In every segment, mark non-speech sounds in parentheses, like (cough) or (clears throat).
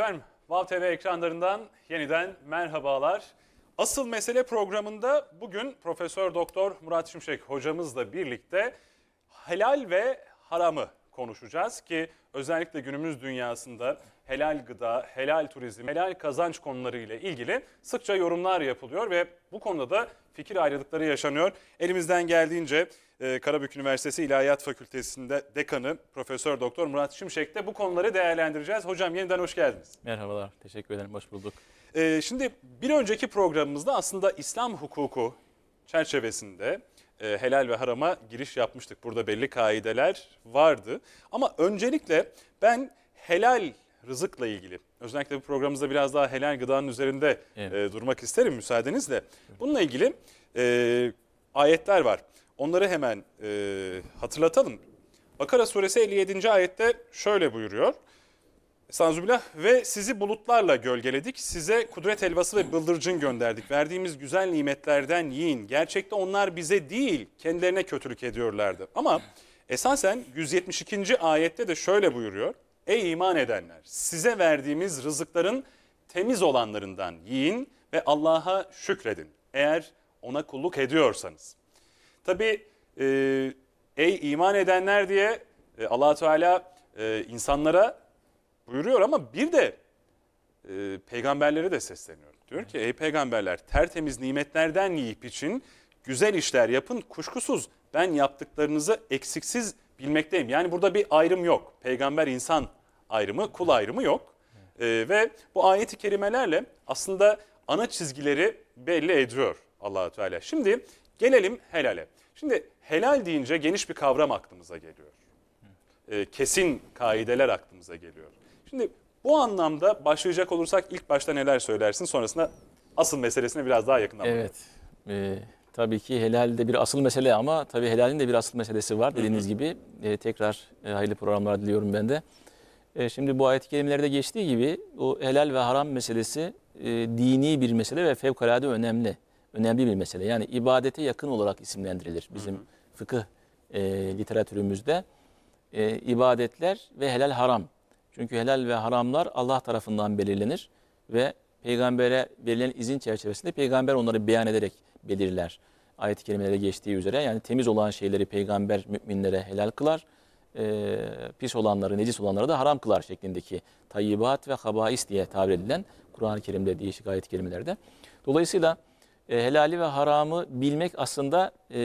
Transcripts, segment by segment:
Efendim, Vav TV ekranlarından yeniden merhabalar. Asıl Mesele programında bugün Profesör Doktor Murat Şimşek hocamızla birlikte helal ve haramı konuşacağız ki özellikle günümüz dünyasında helal gıda, helal turizm, helal kazanç konuları ile ilgili sıkça yorumlar yapılıyor ve bu konuda da fikir ayrılıkları yaşanıyor. Elimizden geldiğince e, Karabük Üniversitesi İlahiyat Fakültesi'nde dekanı Profesör Doktor Murat Şimşek de bu konuları değerlendireceğiz. Hocam yeniden hoş geldiniz. Merhabalar, teşekkür ederim, hoş bulduk. E, şimdi bir önceki programımızda aslında İslam hukuku çerçevesinde e, helal ve harama giriş yapmıştık. Burada belli kaideler vardı. Ama öncelikle ben helal rızıkla ilgili. Özellikle bu programımızda biraz daha helal gıdanın üzerinde evet. e, durmak isterim müsaadenizle. Bununla ilgili e, ayetler var. Onları hemen e, hatırlatalım. Bakara suresi 57. ayette şöyle buyuruyor. Sanzubillah ve sizi bulutlarla gölgeledik. Size kudret helvası ve bıldırcın gönderdik. Verdiğimiz güzel nimetlerden yiyin. Gerçekte onlar bize değil kendilerine kötülük ediyorlardı. Ama esasen 172. ayette de şöyle buyuruyor. Ey iman edenler size verdiğimiz rızıkların temiz olanlarından yiyin ve Allah'a şükredin eğer ona kulluk ediyorsanız. Tabi e, ey iman edenler diye e, allah Teala e, insanlara buyuruyor ama bir de e, peygamberlere de sesleniyor. Diyor ki ey peygamberler tertemiz nimetlerden yiyip için güzel işler yapın kuşkusuz ben yaptıklarınızı eksiksiz bilmekteyim. Yani burada bir ayrım yok. Peygamber insan ayrımı, kul ayrımı yok. E, ve bu ayeti kerimelerle aslında ana çizgileri belli ediyor allah Teala. Şimdi gelelim helale. Şimdi helal deyince geniş bir kavram aklımıza geliyor. E, kesin kaideler aklımıza geliyor. Şimdi bu anlamda başlayacak olursak ilk başta neler söylersin sonrasında asıl meselesine biraz daha yakından Evet. E, tabii ki helal de bir asıl mesele ama tabii helalin de bir asıl meselesi var dediğiniz gibi. E, tekrar e, hayırlı programlar diliyorum ben de. E, şimdi bu ayet-i kerimelerde geçtiği gibi o helal ve haram meselesi e, dini bir mesele ve fevkalade önemli. Önemli bir mesele. Yani ibadete yakın olarak isimlendirilir bizim hı hı. fıkıh e, literatürümüzde. E, ibadetler ve helal haram. Çünkü helal ve haramlar Allah tarafından belirlenir ve peygambere verilen izin çerçevesinde peygamber onları beyan ederek belirler. Ayet-i kerimelere geçtiği üzere yani temiz olan şeyleri peygamber müminlere helal kılar e, pis olanları, necis olanları da haram kılar şeklindeki tayyibat ve habais diye tabir edilen Kur'an-ı Kerim'de değişik ayet kelimelerde. Dolayısıyla e, helali ve haramı bilmek aslında e,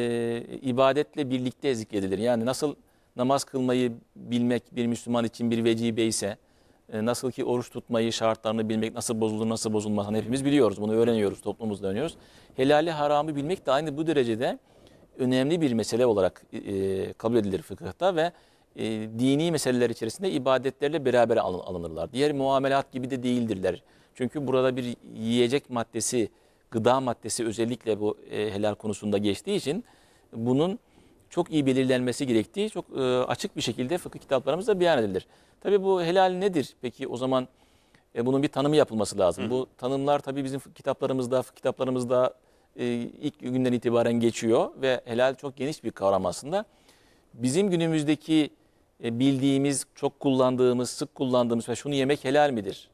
ibadetle birlikte zikredilir. Yani nasıl namaz kılmayı bilmek bir Müslüman için bir vecibe ise, e, nasıl ki oruç tutmayı şartlarını bilmek, nasıl bozulur, nasıl bozulmaz hani hepimiz biliyoruz, bunu öğreniyoruz, toplumumuzda öğreniyoruz. Helali haramı bilmek de aynı bu derecede önemli bir mesele olarak e, e kabul edilir fıkıhta ve e, dini meseleler içerisinde ibadetlerle beraber alın, alınırlar. Diğer muamelat gibi de değildirler. Çünkü burada bir yiyecek maddesi, gıda maddesi özellikle bu e, helal konusunda geçtiği için bunun çok iyi belirlenmesi gerektiği çok e, açık bir şekilde fıkıh kitaplarımızda beyan edilir. Tabii bu helal nedir? Peki o zaman e, bunun bir tanımı yapılması lazım. Hı. Bu tanımlar tabii bizim kitaplarımızda, fıkıh kitaplarımızda e, ilk günden itibaren geçiyor ve helal çok geniş bir kavram aslında. Bizim günümüzdeki e, bildiğimiz, çok kullandığımız, sık kullandığımız ve şunu yemek helal midir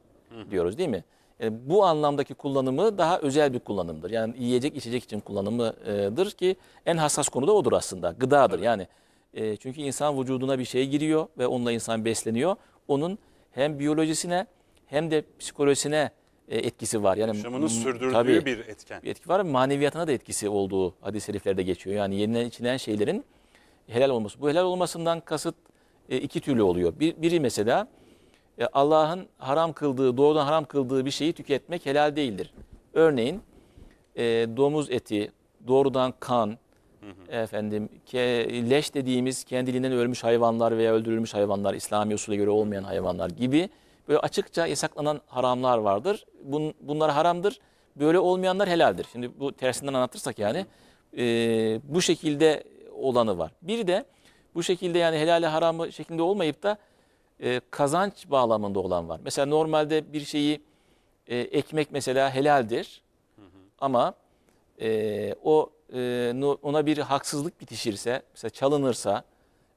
diyoruz değil mi? E, bu anlamdaki kullanımı daha özel bir kullanımdır. Yani yiyecek içecek için kullanımıdır ki en hassas konu da odur aslında. Gıdadır evet. yani. E, çünkü insan vücuduna bir şey giriyor ve onunla insan besleniyor. Onun hem biyolojisine hem de psikolojisine etkisi var. Yani yaşamını sürdürdüğü tabii, bir etken. Bir etki var. Maneviyatına da etkisi olduğu hadis-i şeriflerde geçiyor. Yani yenilen içilen şeylerin helal olması. Bu helal olmasından kasıt e, iki türlü oluyor. Bir, biri mesela e, Allah'ın haram kıldığı, doğrudan haram kıldığı bir şeyi tüketmek helal değildir. Örneğin e, domuz eti, doğrudan kan, hı hı. efendim ke, leş dediğimiz kendiliğinden ölmüş hayvanlar veya öldürülmüş hayvanlar, İslami usule göre olmayan hayvanlar gibi böyle açıkça yasaklanan haramlar vardır. Bun, bunlar haramdır. Böyle olmayanlar helaldir. Şimdi bu tersinden anlatırsak yani e, bu şekilde olanı var. Bir de bu şekilde yani helali haramı şeklinde olmayıp da e, kazanç bağlamında olan var. Mesela normalde bir şeyi e, ekmek mesela helaldir hı hı. ama e, o e, ona bir haksızlık bitişirse, mesela çalınırsa,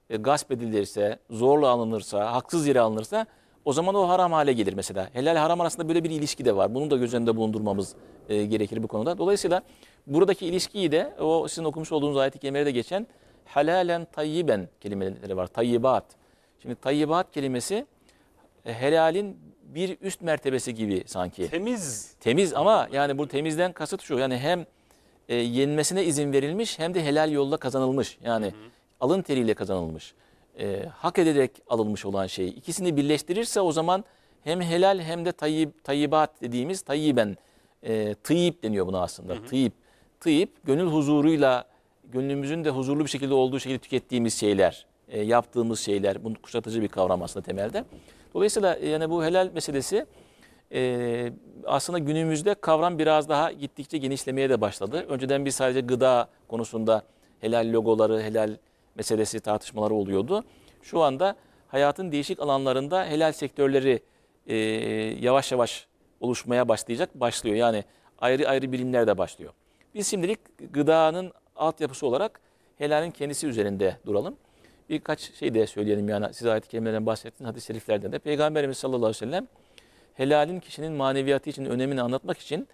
e, gasp edilirse, zorla alınırsa, haksız yere alınırsa o zaman o haram hale gelir mesela. Helal haram arasında böyle bir ilişki de var. Bunu da göz önünde bulundurmamız e, gerekir bu konuda. Dolayısıyla buradaki ilişkiyi de o sizin okumuş olduğunuz ayet-i kerimede geçen helalen tayyiben kelimeleri var. Tayyibat. Şimdi tayyibat kelimesi e, helalin bir üst mertebesi gibi sanki. Temiz. Temiz ama yani bu temizden kasıt şu. Yani hem e, yenmesine izin verilmiş hem de helal yolla kazanılmış. Yani hı hı. alın teriyle kazanılmış. E, hak ederek alınmış olan şey. İkisini birleştirirse o zaman hem helal hem de tayyib, tayyibat dediğimiz tayyiben. E, tıyyip deniyor buna aslında. Hı hı. Tıyyip. Tıyyip gönül huzuruyla gönlümüzün de huzurlu bir şekilde olduğu şekilde tükettiğimiz şeyler, e, yaptığımız şeyler, bunu kuşatıcı bir kavram aslında temelde. Dolayısıyla e, yani bu helal meselesi e, aslında günümüzde kavram biraz daha gittikçe genişlemeye de başladı. Önceden biz sadece gıda konusunda helal logoları, helal meselesi tartışmaları oluyordu. Şu anda hayatın değişik alanlarında helal sektörleri e, yavaş yavaş oluşmaya başlayacak, başlıyor. Yani ayrı ayrı bilimler de başlıyor. Biz şimdilik gıdanın altyapısı olarak helalin kendisi üzerinde duralım. Birkaç şey de söyleyelim yani siz ayet-i kerimelerden bahsettiğiniz hadis-i şeriflerden de. Peygamberimiz sallallahu aleyhi ve sellem helalin kişinin maneviyatı için önemini anlatmak için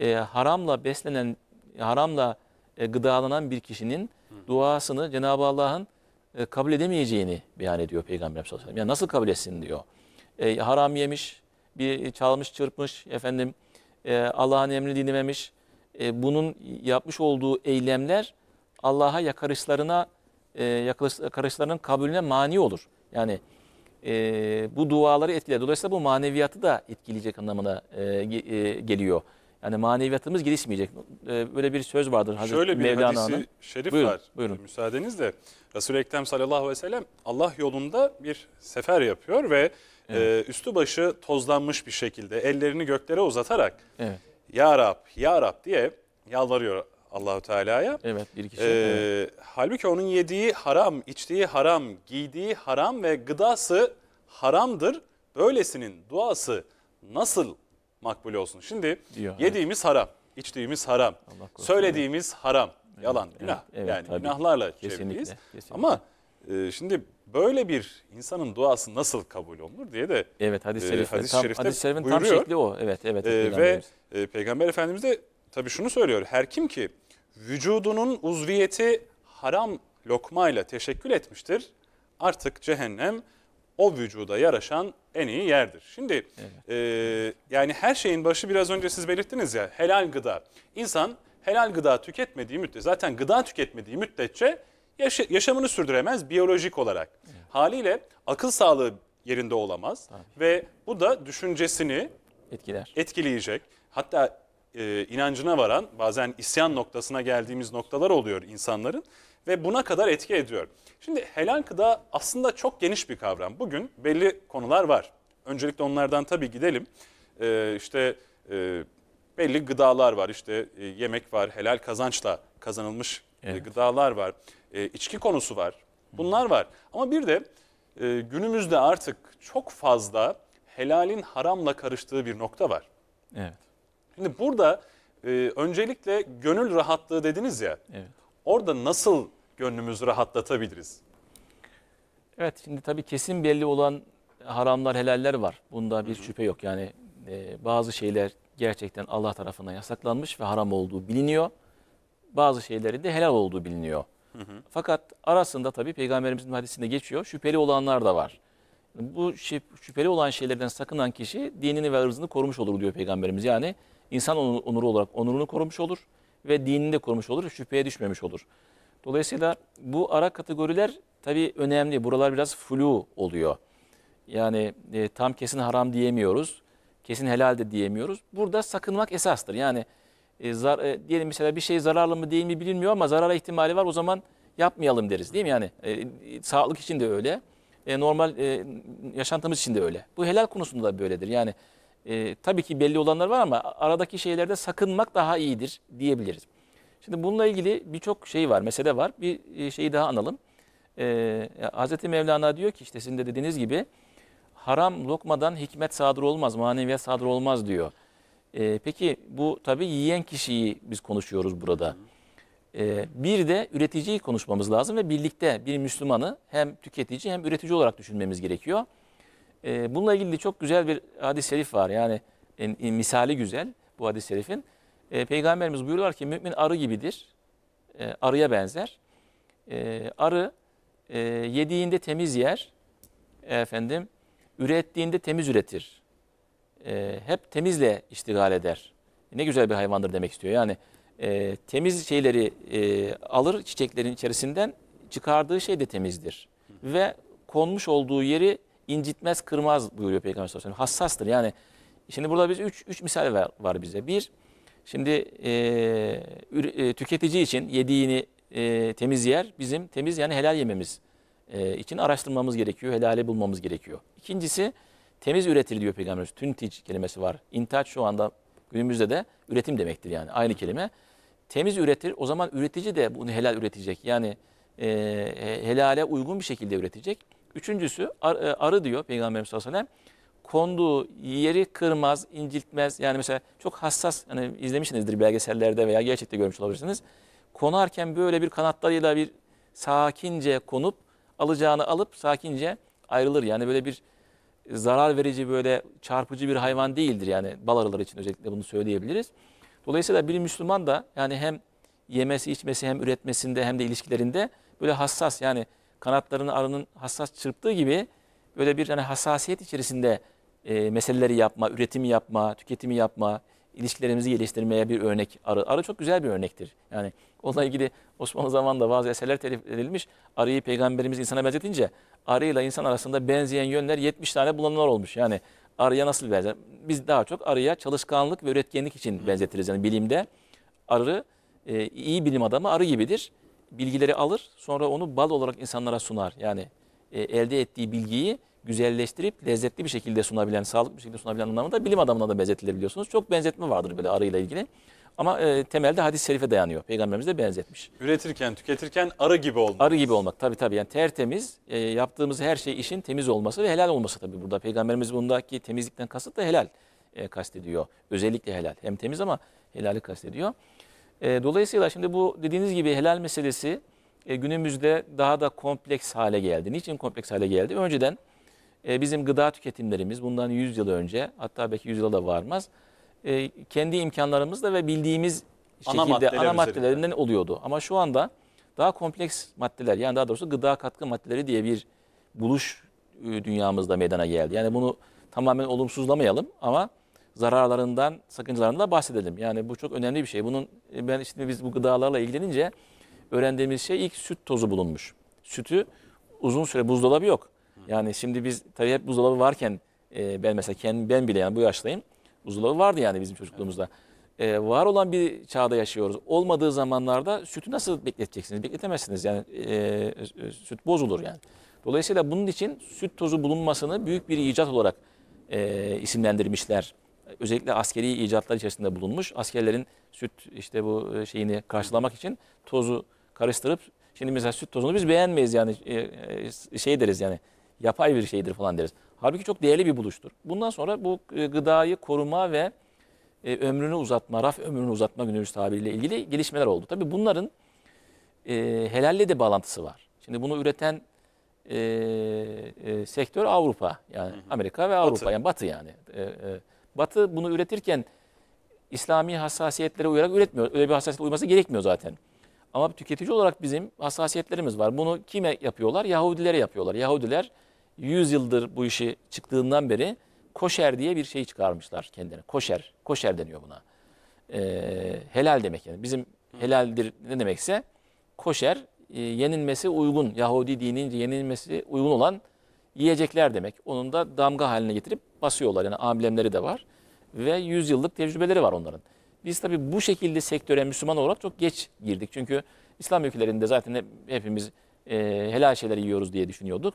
e, haramla beslenen, haramla e, gıdalanan bir kişinin duasını Cenab-ı Allah'ın e, kabul edemeyeceğini beyan ediyor Peygamberimiz sallallahu aleyhi ve sellem. Yani nasıl kabul etsin diyor. E, haram yemiş, bir çalmış, çırpmış, efendim e, Allah'ın emri dinlememiş, e, bunun yapmış olduğu eylemler Allah'a yakarışlarına e, yakarışlarının kabulüne mani olur. Yani e, bu duaları etkiler. Dolayısıyla bu maneviyatı da etkileyecek anlamına e, e, geliyor. Yani maneviyatımız gelişmeyecek. E, böyle bir söz vardır Hazreti Şöyle bir Mevlana'nın. hadisi şerif buyurun, var. Buyurun. Müsaadenizle. Resul-i Ekrem sallallahu aleyhi ve sellem Allah yolunda bir sefer yapıyor ve evet. e, üstü başı tozlanmış bir şekilde ellerini göklere uzatarak evet ya Rab, Ya Rab diye yalvarıyor Allahu Teala'ya. Evet, bir kişi. Ee, evet. Halbuki onun yediği haram, içtiği haram, giydiği haram ve gıdası haramdır. Böylesinin duası nasıl makbul olsun? Şimdi Diyor, yediğimiz evet. haram, içtiğimiz haram, söylediğimiz haram, yalan, evet, günah. Evet, yani tabii. günahlarla çevriliyiz. Ama e, şimdi Böyle bir insanın duası nasıl kabul olunur diye de evet hadis-i e, şerifte, e, hadis şerifte tam, hadis şerifin buyuruyor. tam şekli o. Evet evet. E, ve e, Peygamber Efendimiz de tabii şunu söylüyor. Her kim ki vücudunun uzviyeti haram lokmayla teşekkül etmiştir. Artık cehennem o vücuda yaraşan en iyi yerdir. Şimdi evet. e, yani her şeyin başı biraz önce siz belirttiniz ya helal gıda. İnsan helal gıda tüketmediği müddetçe zaten gıda tüketmediği müddetçe yaşa yaşamını sürdüremez biyolojik olarak. Evet. Haliyle akıl sağlığı yerinde olamaz Tabii. ve bu da düşüncesini etkiler. Etkileyecek. Hatta e, inancına varan bazen isyan noktasına geldiğimiz noktalar oluyor insanların ve buna kadar etki ediyor. Şimdi helal gıda aslında çok geniş bir kavram. Bugün belli konular var. Öncelikle onlardan tabii gidelim. E, işte e, belli gıdalar var. İşte e, yemek var, helal kazançla kazanılmış e, evet. gıdalar var e, içki konusu var. Bunlar var. Ama bir de e, günümüzde artık çok fazla helalin haramla karıştığı bir nokta var. Evet. Şimdi burada e, öncelikle gönül rahatlığı dediniz ya. Evet. Orada nasıl gönlümüzü rahatlatabiliriz? Evet şimdi tabii kesin belli olan haramlar helaller var. Bunda bir Hı -hı. şüphe yok. Yani e, bazı şeyler gerçekten Allah tarafından yasaklanmış ve haram olduğu biliniyor. Bazı şeyleri de helal olduğu biliniyor. Hı hı. Fakat arasında tabii Peygamberimizin hadisinde geçiyor şüpheli olanlar da var. Bu şüpheli olan şeylerden sakınan kişi dinini ve ırzını korumuş olur diyor Peygamberimiz. Yani insan onuru olarak onurunu korumuş olur ve dinini de korumuş olur, şüpheye düşmemiş olur. Dolayısıyla bu ara kategoriler tabii önemli. Buralar biraz flu oluyor. Yani e, tam kesin haram diyemiyoruz. Kesin helal de diyemiyoruz. Burada sakınmak esastır. Yani e, zar, e, diyelim mesela bir şey zararlı mı değil mi bilinmiyor ama zarara ihtimali var o zaman yapmayalım deriz değil mi? Yani e, sağlık için de öyle, e, normal e, yaşantımız için de öyle. Bu helal konusunda da böyledir. Yani e, tabii ki belli olanlar var ama aradaki şeylerde sakınmak daha iyidir diyebiliriz. Şimdi bununla ilgili birçok şey var, mesele var. Bir e, şeyi daha analım. E, Hz. Mevlana diyor ki işte sizin de dediğiniz gibi haram lokmadan hikmet sadır olmaz, maneviyat sadır olmaz diyor. E, peki bu tabii yiyen kişiyi biz konuşuyoruz burada. E, bir de üreticiyi konuşmamız lazım ve birlikte bir Müslümanı hem tüketici hem üretici olarak düşünmemiz gerekiyor. E, bununla ilgili çok güzel bir hadis-i şerif var. Yani en, en, misali güzel bu hadis-i şerifin. E, Peygamberimiz buyuruyorlar ki mümin arı gibidir. E, arıya benzer. E, arı e, yediğinde temiz yer. Efendim ürettiğinde temiz üretir e, hep temizle iştigal eder. Ne güzel bir hayvandır demek istiyor. Yani e, temiz şeyleri e, alır çiçeklerin içerisinden çıkardığı şey de temizdir. Ve konmuş olduğu yeri incitmez, kırmaz buyuruyor Peygamber sallallahu aleyhi ve sellem. Hassastır yani. Şimdi burada biz üç, üç misal var, var bize. Bir, şimdi e, e, tüketici için yediğini e, temiz yer bizim temiz yani helal yememiz e, için araştırmamız gerekiyor. Helali bulmamız gerekiyor. İkincisi, temiz üretilir diyor Peygamberimiz. Tüntic kelimesi var. İntaç şu anda günümüzde de üretim demektir yani aynı kelime. Temiz üretir o zaman üretici de bunu helal üretecek. Yani e, helale uygun bir şekilde üretecek. Üçüncüsü ar, e, arı diyor Peygamberimiz sallallahu aleyhi ve sellem. Konduğu yeri kırmaz, inciltmez. Yani mesela çok hassas, hani izlemişsinizdir belgesellerde veya gerçekte görmüş olabilirsiniz. Konarken böyle bir kanatlarıyla bir sakince konup alacağını alıp sakince ayrılır. Yani böyle bir zarar verici böyle çarpıcı bir hayvan değildir. Yani bal arıları için özellikle bunu söyleyebiliriz. Dolayısıyla bir Müslüman da yani hem yemesi içmesi hem üretmesinde hem de ilişkilerinde böyle hassas yani kanatlarını arının hassas çırptığı gibi böyle bir yani hassasiyet içerisinde e, meseleleri yapma, üretimi yapma, tüketimi yapma, ilişkilerimizi geliştirmeye bir örnek arı. Arı çok güzel bir örnektir. Yani Onunla ilgili Osmanlı zamanında bazı eserler telif edilmiş. Arıyı peygamberimiz insana benzetince arıyla insan arasında benzeyen yönler 70 tane bulanlar olmuş. Yani arıya nasıl benzer? Biz daha çok arıya çalışkanlık ve üretkenlik için benzetiriz. Yani bilimde arı e, iyi bilim adamı arı gibidir. Bilgileri alır sonra onu bal olarak insanlara sunar. Yani e, elde ettiği bilgiyi güzelleştirip lezzetli bir şekilde sunabilen, sağlıklı bir şekilde sunabilen anlamında bilim adamına da benzetilebiliyorsunuz. Çok benzetme vardır böyle arıyla ilgili. Ama e, temelde hadis-i şerife dayanıyor. Peygamberimiz de benzetmiş. Üretirken, tüketirken arı gibi olmak. Arı gibi olmak tabii tabii. Yani tertemiz e, yaptığımız her şey işin temiz olması ve helal olması tabii burada. Peygamberimiz bundaki temizlikten kasıt da helal e, kastediyor. Özellikle helal. Hem temiz ama helali kastediyor. E, dolayısıyla şimdi bu dediğiniz gibi helal meselesi e, günümüzde daha da kompleks hale geldi. Niçin kompleks hale geldi? Önceden e, bizim gıda tüketimlerimiz bundan 100 yıl önce hatta belki 100 yıla da varmaz e, kendi imkanlarımızla ve bildiğimiz şekilde ana, maddeler ana maddelerinden üzerinde. oluyordu. Ama şu anda daha kompleks maddeler yani daha doğrusu gıda katkı maddeleri diye bir buluş e, dünyamızda meydana geldi. Yani bunu tamamen olumsuzlamayalım ama zararlarından, sakıncalarından bahsedelim. Yani bu çok önemli bir şey. Bunun e, ben işte biz bu gıdalarla ilgilenince öğrendiğimiz şey ilk süt tozu bulunmuş. Sütü uzun süre buzdolabı yok. Yani şimdi biz tabii hep buzdolabı varken e, ben mesela kendim ben bile yani bu yaştayım Buzdolabı vardı yani bizim çocukluğumuzda. Ee, var olan bir çağda yaşıyoruz. Olmadığı zamanlarda sütü nasıl bekleteceksiniz? Bekletemezsiniz yani e, e, süt bozulur yani. Dolayısıyla bunun için süt tozu bulunmasını büyük bir icat olarak e, isimlendirmişler. Özellikle askeri icatlar içerisinde bulunmuş. Askerlerin süt işte bu e, şeyini karşılamak için tozu karıştırıp şimdi mesela süt tozunu biz beğenmeyiz yani e, e şey deriz yani yapay bir şeydir falan deriz. Halbuki çok değerli bir buluştur. Bundan sonra bu e, gıdayı koruma ve e, ömrünü uzatma, raf ömrünü uzatma günümüz tabiriyle ilgili gelişmeler oldu. Tabii bunların e, helalle de bağlantısı var. Şimdi bunu üreten e, e, sektör Avrupa yani hı hı. Amerika ve Avrupa batı. yani Batı yani. E, e, batı bunu üretirken İslami hassasiyetlere uyarak üretmiyor. Öyle bir hassasiyete uyması gerekmiyor zaten. Ama tüketici olarak bizim hassasiyetlerimiz var. Bunu kime yapıyorlar? Yahudilere yapıyorlar. Yahudiler 100 yıldır bu işi çıktığından beri koşer diye bir şey çıkarmışlar kendine. Koşer, koşer deniyor buna. Ee, helal demek yani. Bizim helaldir ne demekse koşer e, yenilmesi uygun. Yahudi dinince yenilmesi uygun olan yiyecekler demek. Onun da damga haline getirip basıyorlar. Yani amblemleri de var. Ve 100 yıllık tecrübeleri var onların. Biz tabii bu şekilde sektöre Müslüman olarak çok geç girdik. Çünkü İslam ülkelerinde zaten hepimiz e, helal şeyler yiyoruz diye düşünüyorduk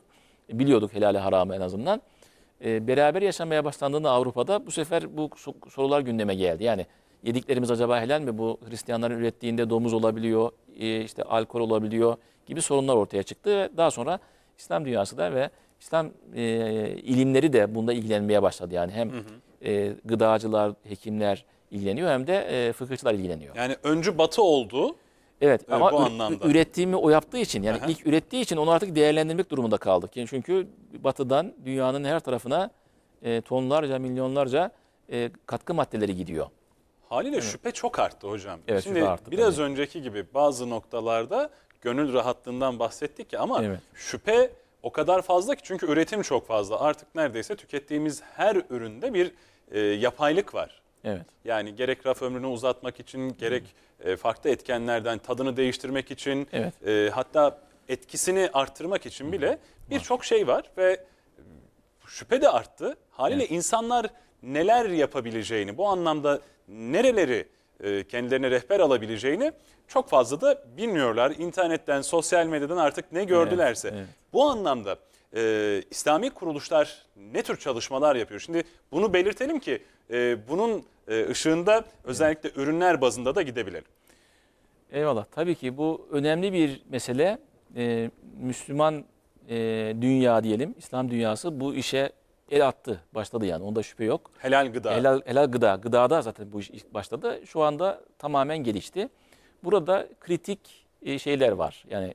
biliyorduk helali haramı en azından. Ee, beraber yaşamaya başlandığında Avrupa'da bu sefer bu sorular gündeme geldi. Yani yediklerimiz acaba helal mi? Bu Hristiyanların ürettiğinde domuz olabiliyor, e, işte alkol olabiliyor gibi sorunlar ortaya çıktı. Ve daha sonra İslam dünyası da ve İslam e, ilimleri de bunda ilgilenmeye başladı. Yani hem hı e, gıdacılar, hekimler ilgileniyor hem de e, fıkıhçılar ilgileniyor. Yani öncü batı oldu Evet ama bu anlamda. ürettiğimi o yaptığı için yani Aha. ilk ürettiği için onu artık değerlendirmek durumunda kaldık. Yani çünkü batıdan dünyanın her tarafına e, tonlarca milyonlarca e, katkı maddeleri gidiyor. Haliyle evet. şüphe çok arttı hocam. Evet, Şimdi arttı, biraz tabii. önceki gibi bazı noktalarda gönül rahatlığından bahsettik ki ama evet. şüphe o kadar fazla ki çünkü üretim çok fazla. Artık neredeyse tükettiğimiz her üründe bir e, yapaylık var. Evet. Yani gerek raf ömrünü uzatmak için, gerek e, farklı etkenlerden tadını değiştirmek için, evet. e, hatta etkisini arttırmak için bile birçok şey var ve şüphe de arttı. Haliyle evet. insanlar neler yapabileceğini, bu anlamda nereleri e, kendilerine rehber alabileceğini çok fazla da bilmiyorlar. İnternetten, sosyal medyadan artık ne gördülerse. Evet, evet. Bu anlamda e, İslami kuruluşlar ne tür çalışmalar yapıyor? Şimdi bunu belirtelim ki ee, bunun e, ışığında özellikle evet. ürünler bazında da gidebilelim. Eyvallah. Tabii ki bu önemli bir mesele. Ee, Müslüman e, dünya diyelim, İslam dünyası bu işe el attı, başladı yani. Onda şüphe yok. Helal gıda. Helal, helal gıda. Gıdada zaten bu iş başladı. Şu anda tamamen gelişti. Burada kritik e, şeyler var. Yani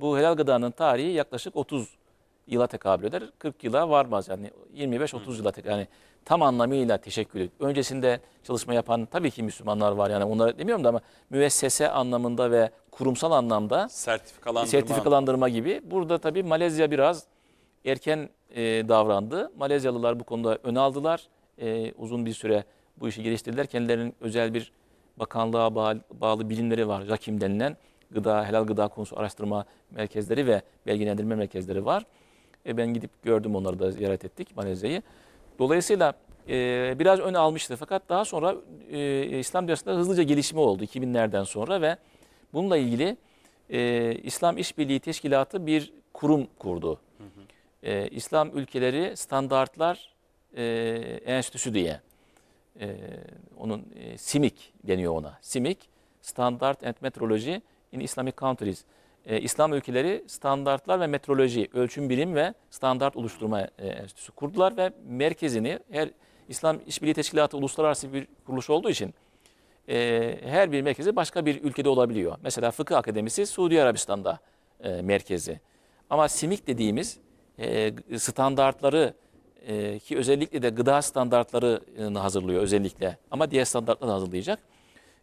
bu helal gıdanın tarihi yaklaşık 30 yıla tekabül eder. 40 yıla varmaz yani 25-30 yıla tekabül. Yani tam anlamıyla teşekkür ediyor. Öncesinde çalışma yapan tabii ki Müslümanlar var yani onları demiyorum da ama müessese anlamında ve kurumsal anlamda sertifikalandırma, sertifikalandırma gibi. Burada tabii Malezya biraz erken e, davrandı. Malezyalılar bu konuda öne aldılar. E, uzun bir süre bu işi geliştirdiler. Kendilerinin özel bir bakanlığa bağlı, bağlı bilimleri var. Rakim denilen gıda, helal gıda konusu araştırma merkezleri ve belgelendirme merkezleri var. E, ben gidip gördüm onları da ziyaret ettik Malezya'yı. Dolayısıyla e, biraz ön almıştı fakat daha sonra e, İslam dünyasında hızlıca gelişme oldu 2000'lerden sonra ve bununla ilgili e, İslam İşbirliği Teşkilatı bir kurum kurdu. Hı hı. E, İslam Ülkeleri Standartlar e, Enstitüsü diye. E, onun e, SIMIK deniyor ona. SIMIC Standard and Metrology in Islamic Countries e, İslam ülkeleri standartlar ve metroloji, ölçüm bilim ve standart oluşturma e, enstitüsü kurdular ve merkezini her İslam İşbirliği Teşkilatı uluslararası bir kuruluş olduğu için e, her bir merkezi başka bir ülkede olabiliyor. Mesela Fıkıh Akademisi Suudi Arabistan'da e, merkezi. Ama simik dediğimiz e, standartları e, ki özellikle de gıda standartlarını hazırlıyor özellikle ama diğer standartları hazırlayacak.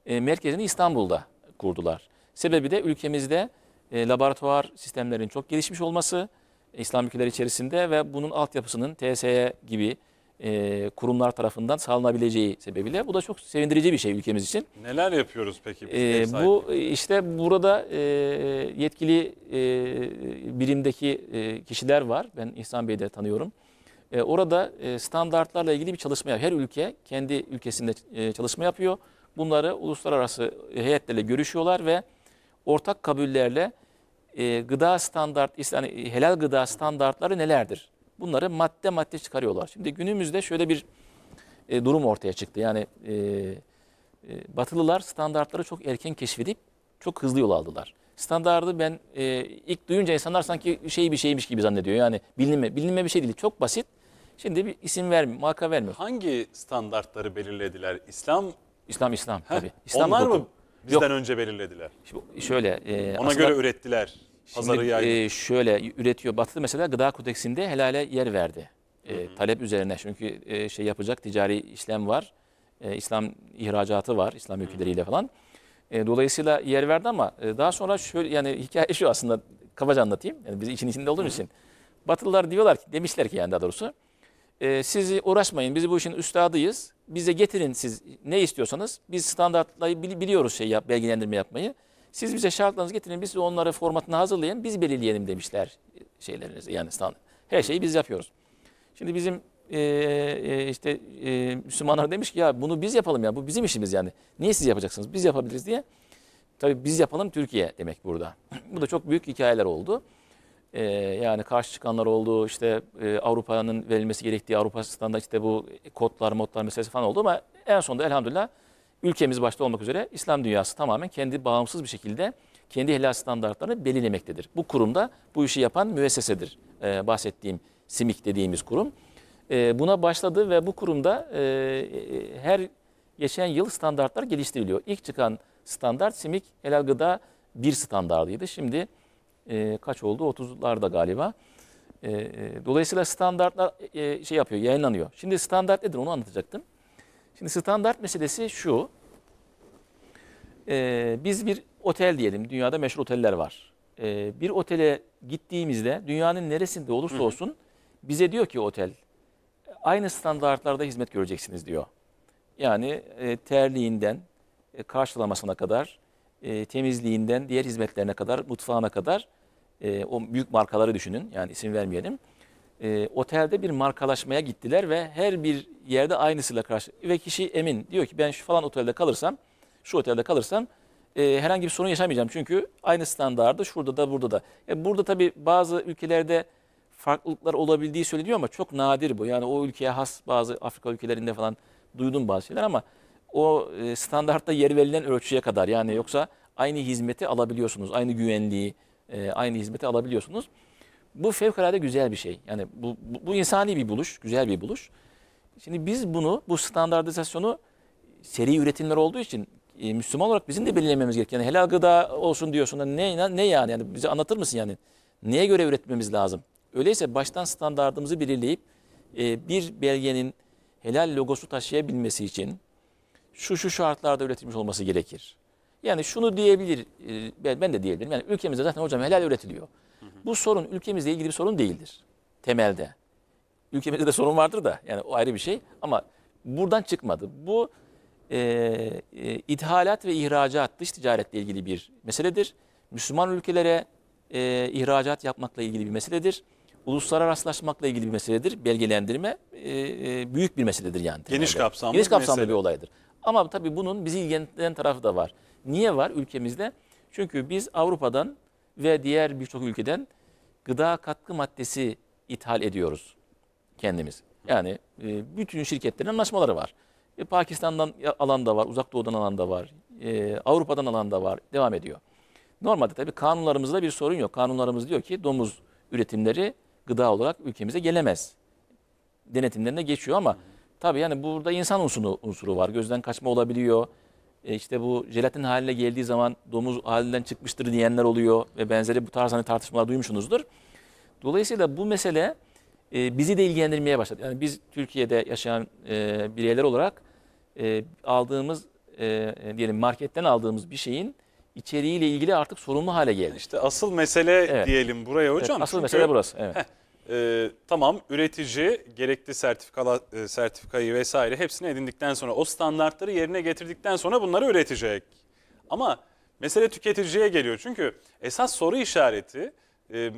E, merkezini İstanbul'da kurdular. Sebebi de ülkemizde e, laboratuvar sistemlerin çok gelişmiş olması e, İslam ülkeleri içerisinde ve bunun altyapısının TSE gibi e, kurumlar tarafından sağlanabileceği sebebiyle bu da çok sevindirici bir şey ülkemiz için. Neler yapıyoruz peki? E, bu e, işte burada e, yetkili e, birimdeki e, kişiler var. Ben İhsan Bey'i de tanıyorum. E, orada e, standartlarla ilgili bir çalışma yapıyor. Her ülke kendi ülkesinde e, çalışma yapıyor. Bunları uluslararası heyetlerle görüşüyorlar ve ortak kabullerle e, gıda standart, yani e, helal gıda standartları nelerdir? Bunları madde madde çıkarıyorlar. Şimdi günümüzde şöyle bir e, durum ortaya çıktı. Yani e, e, Batılılar standartları çok erken keşfedip çok hızlı yol aldılar. Standardı ben e, ilk duyunca insanlar sanki şey bir şeymiş gibi zannediyor. Yani bilinme, bilinme bir şey değil. Çok basit. Şimdi bir isim vermiyor, marka vermiyor. Hangi standartları belirlediler? İslam İslam İslam Heh, tabii. İslam onlar hukuku. mı Bizden Yok. önce belirlediler. Şimdi şöyle. E, Ona aslında, göre ürettiler. Pazarı şimdi, e, şöyle üretiyor. Batı'da mesela gıda kodeksinde helale yer verdi. E, Talep üzerine çünkü e, şey yapacak ticari işlem var. E, İslam ihracatı var İslam ülkeleriyle falan. E, dolayısıyla yer verdi ama e, daha sonra şöyle yani hikaye şu aslında kabaca anlatayım. Yani biz için içinde olduğumuz için. Batılılar diyorlar ki demişler ki yani daha doğrusu e, sizi uğraşmayın biz bu işin üstadıyız. Bize getirin siz ne istiyorsanız biz standartları biliyoruz şey yap, belgelendirme yapmayı. Siz bize şartlarınızı getirin biz onları formatına hazırlayın biz belirleyelim demişler şeylerinizi yani standart. Her şeyi biz yapıyoruz. Şimdi bizim ee, e, işte e, Müslümanlar demiş ki ya bunu biz yapalım ya bu bizim işimiz yani. Niye siz yapacaksınız biz yapabiliriz diye. Tabii biz yapalım Türkiye demek burada. (clears throat) bu da çok büyük hikayeler oldu. Ee, yani karşı çıkanlar oldu işte e, Avrupa'nın verilmesi gerektiği Avrupa standartı işte bu kodlar modlar meselesi falan oldu ama en sonunda elhamdülillah ülkemiz başta olmak üzere İslam dünyası tamamen kendi bağımsız bir şekilde kendi helal standartlarını belirlemektedir. Bu kurumda bu işi yapan müessesedir e, bahsettiğim simik dediğimiz kurum. E, buna başladı ve bu kurumda her geçen yıl standartlar geliştiriliyor. İlk çıkan standart simik helal gıda bir standartıydı. Şimdi e, kaç oldu? 30'larda galiba. E, e, dolayısıyla standartlar e, şey yapıyor, yayınlanıyor. Şimdi standart nedir onu anlatacaktım. Şimdi standart meselesi şu. E, biz bir otel diyelim, dünyada meşhur oteller var. E, bir otele gittiğimizde dünyanın neresinde olursa olsun hı bize diyor ki otel aynı standartlarda hizmet göreceksiniz diyor. Yani e, terliğinden e, karşılamasına kadar, e, temizliğinden diğer hizmetlerine kadar, mutfağına kadar e, o büyük markaları düşünün yani isim vermeyelim. E, otelde bir markalaşmaya gittiler ve her bir yerde aynısıyla karşı ve kişi emin diyor ki ben şu falan otelde kalırsam şu otelde kalırsam e, herhangi bir sorun yaşamayacağım çünkü aynı standardı, şurada da burada da. E, burada tabi bazı ülkelerde farklılıklar olabildiği söyleniyor ama çok nadir bu. Yani o ülkeye has bazı Afrika ülkelerinde falan duydum bazı şeyler ama o e, standartta yer verilen ölçüye kadar yani yoksa aynı hizmeti alabiliyorsunuz, aynı güvenliği, e, aynı hizmeti alabiliyorsunuz. Bu fevkalade güzel bir şey. Yani bu, bu, bu insani bir buluş, güzel bir buluş. Şimdi biz bunu, bu standartizasyonu seri üretimler olduğu için e, Müslüman olarak bizim de belirlememiz gerekiyor. Yani helal gıda olsun diyorsun. Ne, ne yani? yani? Bize anlatır mısın yani? Neye göre üretmemiz lazım? Öyleyse baştan standartımızı belirleyip e, bir belgenin helal logosu taşıyabilmesi için şu şu şartlarda üretilmiş olması gerekir. Yani şunu diyebilir, e, ben de diyebilirim. Yani ülkemizde zaten hocam helal üretiliyor. Hı hı. Bu sorun ülkemizle ilgili bir sorun değildir temelde. Ülkemizde de sorun vardır da yani o ayrı bir şey ama buradan çıkmadı. Bu e, e, ithalat ve ihracat dış ticaretle ilgili bir meseledir. Müslüman ülkelere e, ihracat yapmakla ilgili bir meseledir. Uluslararasılaşmakla ilgili bir meseledir. Belgelendirme e, e, büyük bir meseledir yani. Temelde. Geniş kapsamlı, Geniş kapsamlı bir, bir olaydır. Ama tabii bunun bizi ilgilendiren tarafı da var. Niye var ülkemizde? Çünkü biz Avrupa'dan ve diğer birçok ülkeden gıda katkı maddesi ithal ediyoruz kendimiz. Yani e, bütün şirketlerin anlaşmaları var. E, Pakistan'dan alan da var, Uzak Doğu'dan alan da var, e, Avrupa'dan alan da var, devam ediyor. Normalde tabii kanunlarımızda bir sorun yok. Kanunlarımız diyor ki domuz üretimleri gıda olarak ülkemize gelemez. Denetimlerine geçiyor ama tabii yani burada insan unsuru, unsuru var. Gözden kaçma olabiliyor e, işte bu jelatin haline geldiği zaman domuz halinden çıkmıştır diyenler oluyor ve benzeri bu tarz hani tartışmalar duymuşsunuzdur. Dolayısıyla bu mesele e, bizi de ilgilendirmeye başladı. Yani biz Türkiye'de yaşayan e, bireyler olarak e, aldığımız e, e diyelim marketten aldığımız bir şeyin içeriğiyle ilgili artık sorumlu hale geldi. İşte asıl mesele evet. diyelim buraya hocam. Evet, asıl Çünkü... mesele burası. Evet. Heh e, tamam üretici gerekli sertifika, e, sertifikayı vesaire hepsini edindikten sonra o standartları yerine getirdikten sonra bunları üretecek. Ama mesele tüketiciye geliyor. Çünkü esas soru işareti e,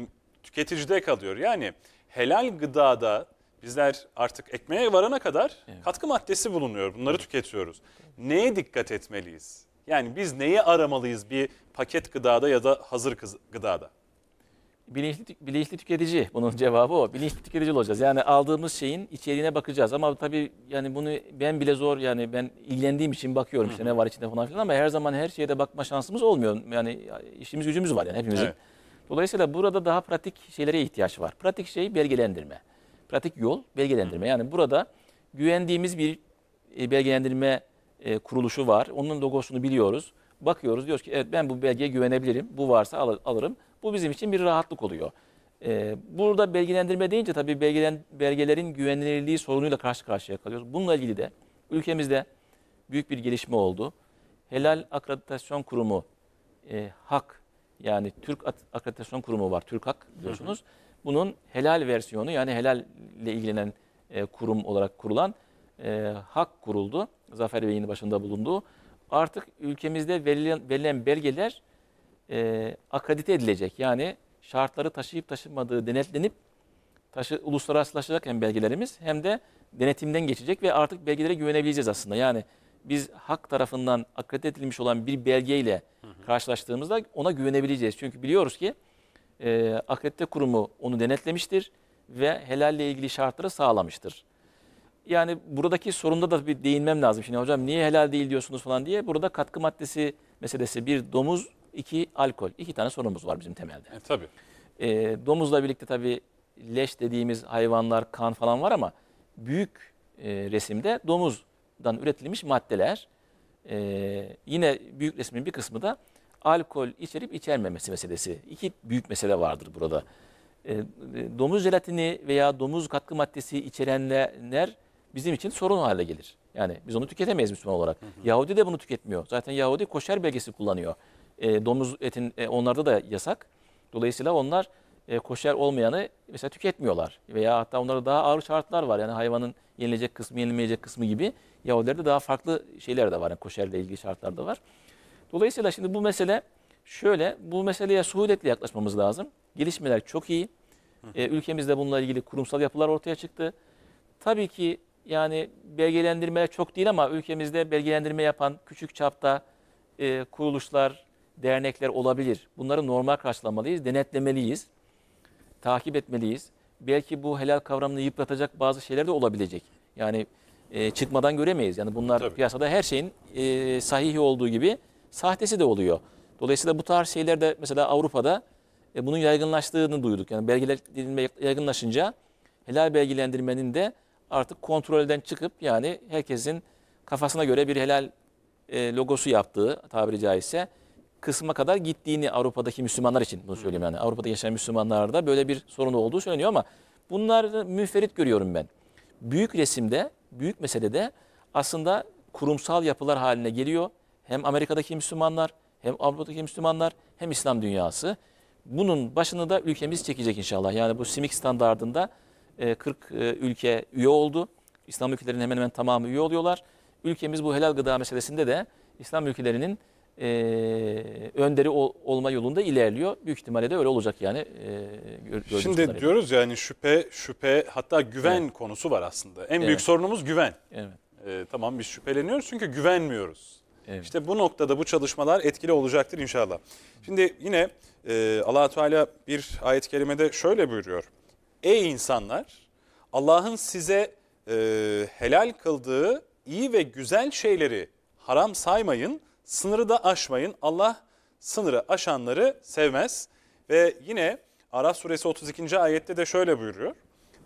tüketicide kalıyor. Yani helal gıdada bizler artık ekmeğe varana kadar evet. katkı maddesi bulunuyor. Bunları evet. tüketiyoruz. Neye dikkat etmeliyiz? Yani biz neyi aramalıyız bir paket gıdada ya da hazır gıdada? bilinçli, bilinçli tüketici. (laughs) Bunun cevabı o. Bilinçli tüketici olacağız. Yani aldığımız şeyin içeriğine bakacağız. Ama tabii yani bunu ben bile zor yani ben ilgilendiğim için bakıyorum işte ne var içinde falan filan ama her zaman her şeye de bakma şansımız olmuyor. Yani işimiz gücümüz var yani hepimizin. Evet. Dolayısıyla burada daha pratik şeylere ihtiyaç var. Pratik şey belgelendirme. Pratik yol belgelendirme. Yani burada güvendiğimiz bir e, belgelendirme e, kuruluşu var. Onun logosunu biliyoruz. Bakıyoruz diyoruz ki evet ben bu belgeye güvenebilirim. Bu varsa alırım. Bu bizim için bir rahatlık oluyor. Ee, burada belgelendirme deyince tabii belgelen, belgelerin güvenilirliği sorunuyla karşı karşıya kalıyoruz. Bununla ilgili de ülkemizde büyük bir gelişme oldu. Helal Akreditasyon Kurumu, e, HAK yani Türk Akreditasyon Kurumu var, Türk Hak biliyorsunuz. Hı hı. Bunun helal versiyonu yani ile ilgilenen e, kurum olarak kurulan e, HAK kuruldu. Zafer Bey'in başında bulunduğu. Artık ülkemizde verilen, verilen belgeler e, akredite edilecek. Yani şartları taşıyıp taşımadığı denetlenip taşı, uluslararasılaşacak hem belgelerimiz hem de denetimden geçecek ve artık belgelere güvenebileceğiz aslında. Yani biz hak tarafından akredite edilmiş olan bir belgeyle karşılaştığımızda ona güvenebileceğiz. Çünkü biliyoruz ki e, akredite kurumu onu denetlemiştir ve helalle ilgili şartları sağlamıştır. Yani buradaki sorunda da bir değinmem lazım. Şimdi hocam niye helal değil diyorsunuz falan diye. Burada katkı maddesi meselesi bir domuz iki alkol. İki tane sorunumuz var bizim temelde. E, tabii. E, domuzla birlikte tabii leş dediğimiz hayvanlar, kan falan var ama büyük e, resimde domuzdan üretilmiş maddeler. E, yine büyük resmin bir kısmı da alkol içerip içermemesi meselesi. İki büyük mesele vardır burada. E, e, domuz jelatini veya domuz katkı maddesi içerenler bizim için sorun hale gelir. Yani biz onu tüketemeyiz Müslüman olarak. Hı hı. Yahudi de bunu tüketmiyor. Zaten Yahudi koşer belgesi kullanıyor e, domuz etin e, onlarda da yasak. Dolayısıyla onlar e, koşer olmayanı mesela tüketmiyorlar. Veya hatta onlarda daha ağır şartlar var. Yani hayvanın yenilecek kısmı, yenilmeyecek kısmı gibi. Yahudilerde daha farklı şeyler de var. Yani koşerle ilgili şartlar da var. Dolayısıyla şimdi bu mesele şöyle, bu meseleye suhuletle yaklaşmamız lazım. Gelişmeler çok iyi. E, ülkemizde bununla ilgili kurumsal yapılar ortaya çıktı. Tabii ki yani belgelendirmeler çok değil ama ülkemizde belgelendirme yapan küçük çapta e, kuruluşlar, dernekler olabilir. Bunları normal karşılamalıyız, denetlemeliyiz, takip etmeliyiz. Belki bu helal kavramını yıpratacak bazı şeyler de olabilecek. Yani e, çıkmadan göremeyiz. Yani bunlar Tabii. piyasada her şeyin e, sahihi olduğu gibi sahtesi de oluyor. Dolayısıyla bu tarz şeyler de mesela Avrupa'da e, bunun yaygınlaştığını duyduk. Yani belgelendirme yaygınlaşınca helal belgelendirmenin de artık kontrolden çıkıp yani herkesin kafasına göre bir helal e, logosu yaptığı tabiri caizse kısma kadar gittiğini Avrupa'daki Müslümanlar için bunu söyleyeyim yani. Avrupa'da yaşayan Müslümanlarda böyle bir sorun olduğu söyleniyor ama bunları müferit görüyorum ben. Büyük resimde, büyük meselede aslında kurumsal yapılar haline geliyor. Hem Amerika'daki Müslümanlar, hem Avrupa'daki Müslümanlar, hem İslam dünyası. Bunun başını da ülkemiz çekecek inşallah. Yani bu simik standardında 40 e, e, ülke üye oldu. İslam ülkelerinin hemen hemen tamamı üye oluyorlar. Ülkemiz bu helal gıda meselesinde de İslam ülkelerinin e, önderi ol, olma yolunda ilerliyor. Büyük ihtimalle de öyle olacak yani. E, Şimdi kadarıyla. diyoruz yani şüphe, şüphe hatta güven evet. konusu var aslında. En evet. büyük sorunumuz güven. Evet. E, tamam biz şüpheleniyoruz çünkü güvenmiyoruz. Evet. İşte bu noktada bu çalışmalar etkili olacaktır inşallah. Şimdi yine e, allah Teala bir ayet-i kerimede şöyle buyuruyor. Ey insanlar Allah'ın size e, helal kıldığı iyi ve güzel şeyleri haram saymayın Sınırı da aşmayın. Allah sınırı aşanları sevmez. Ve yine Araf suresi 32. ayette de şöyle buyuruyor.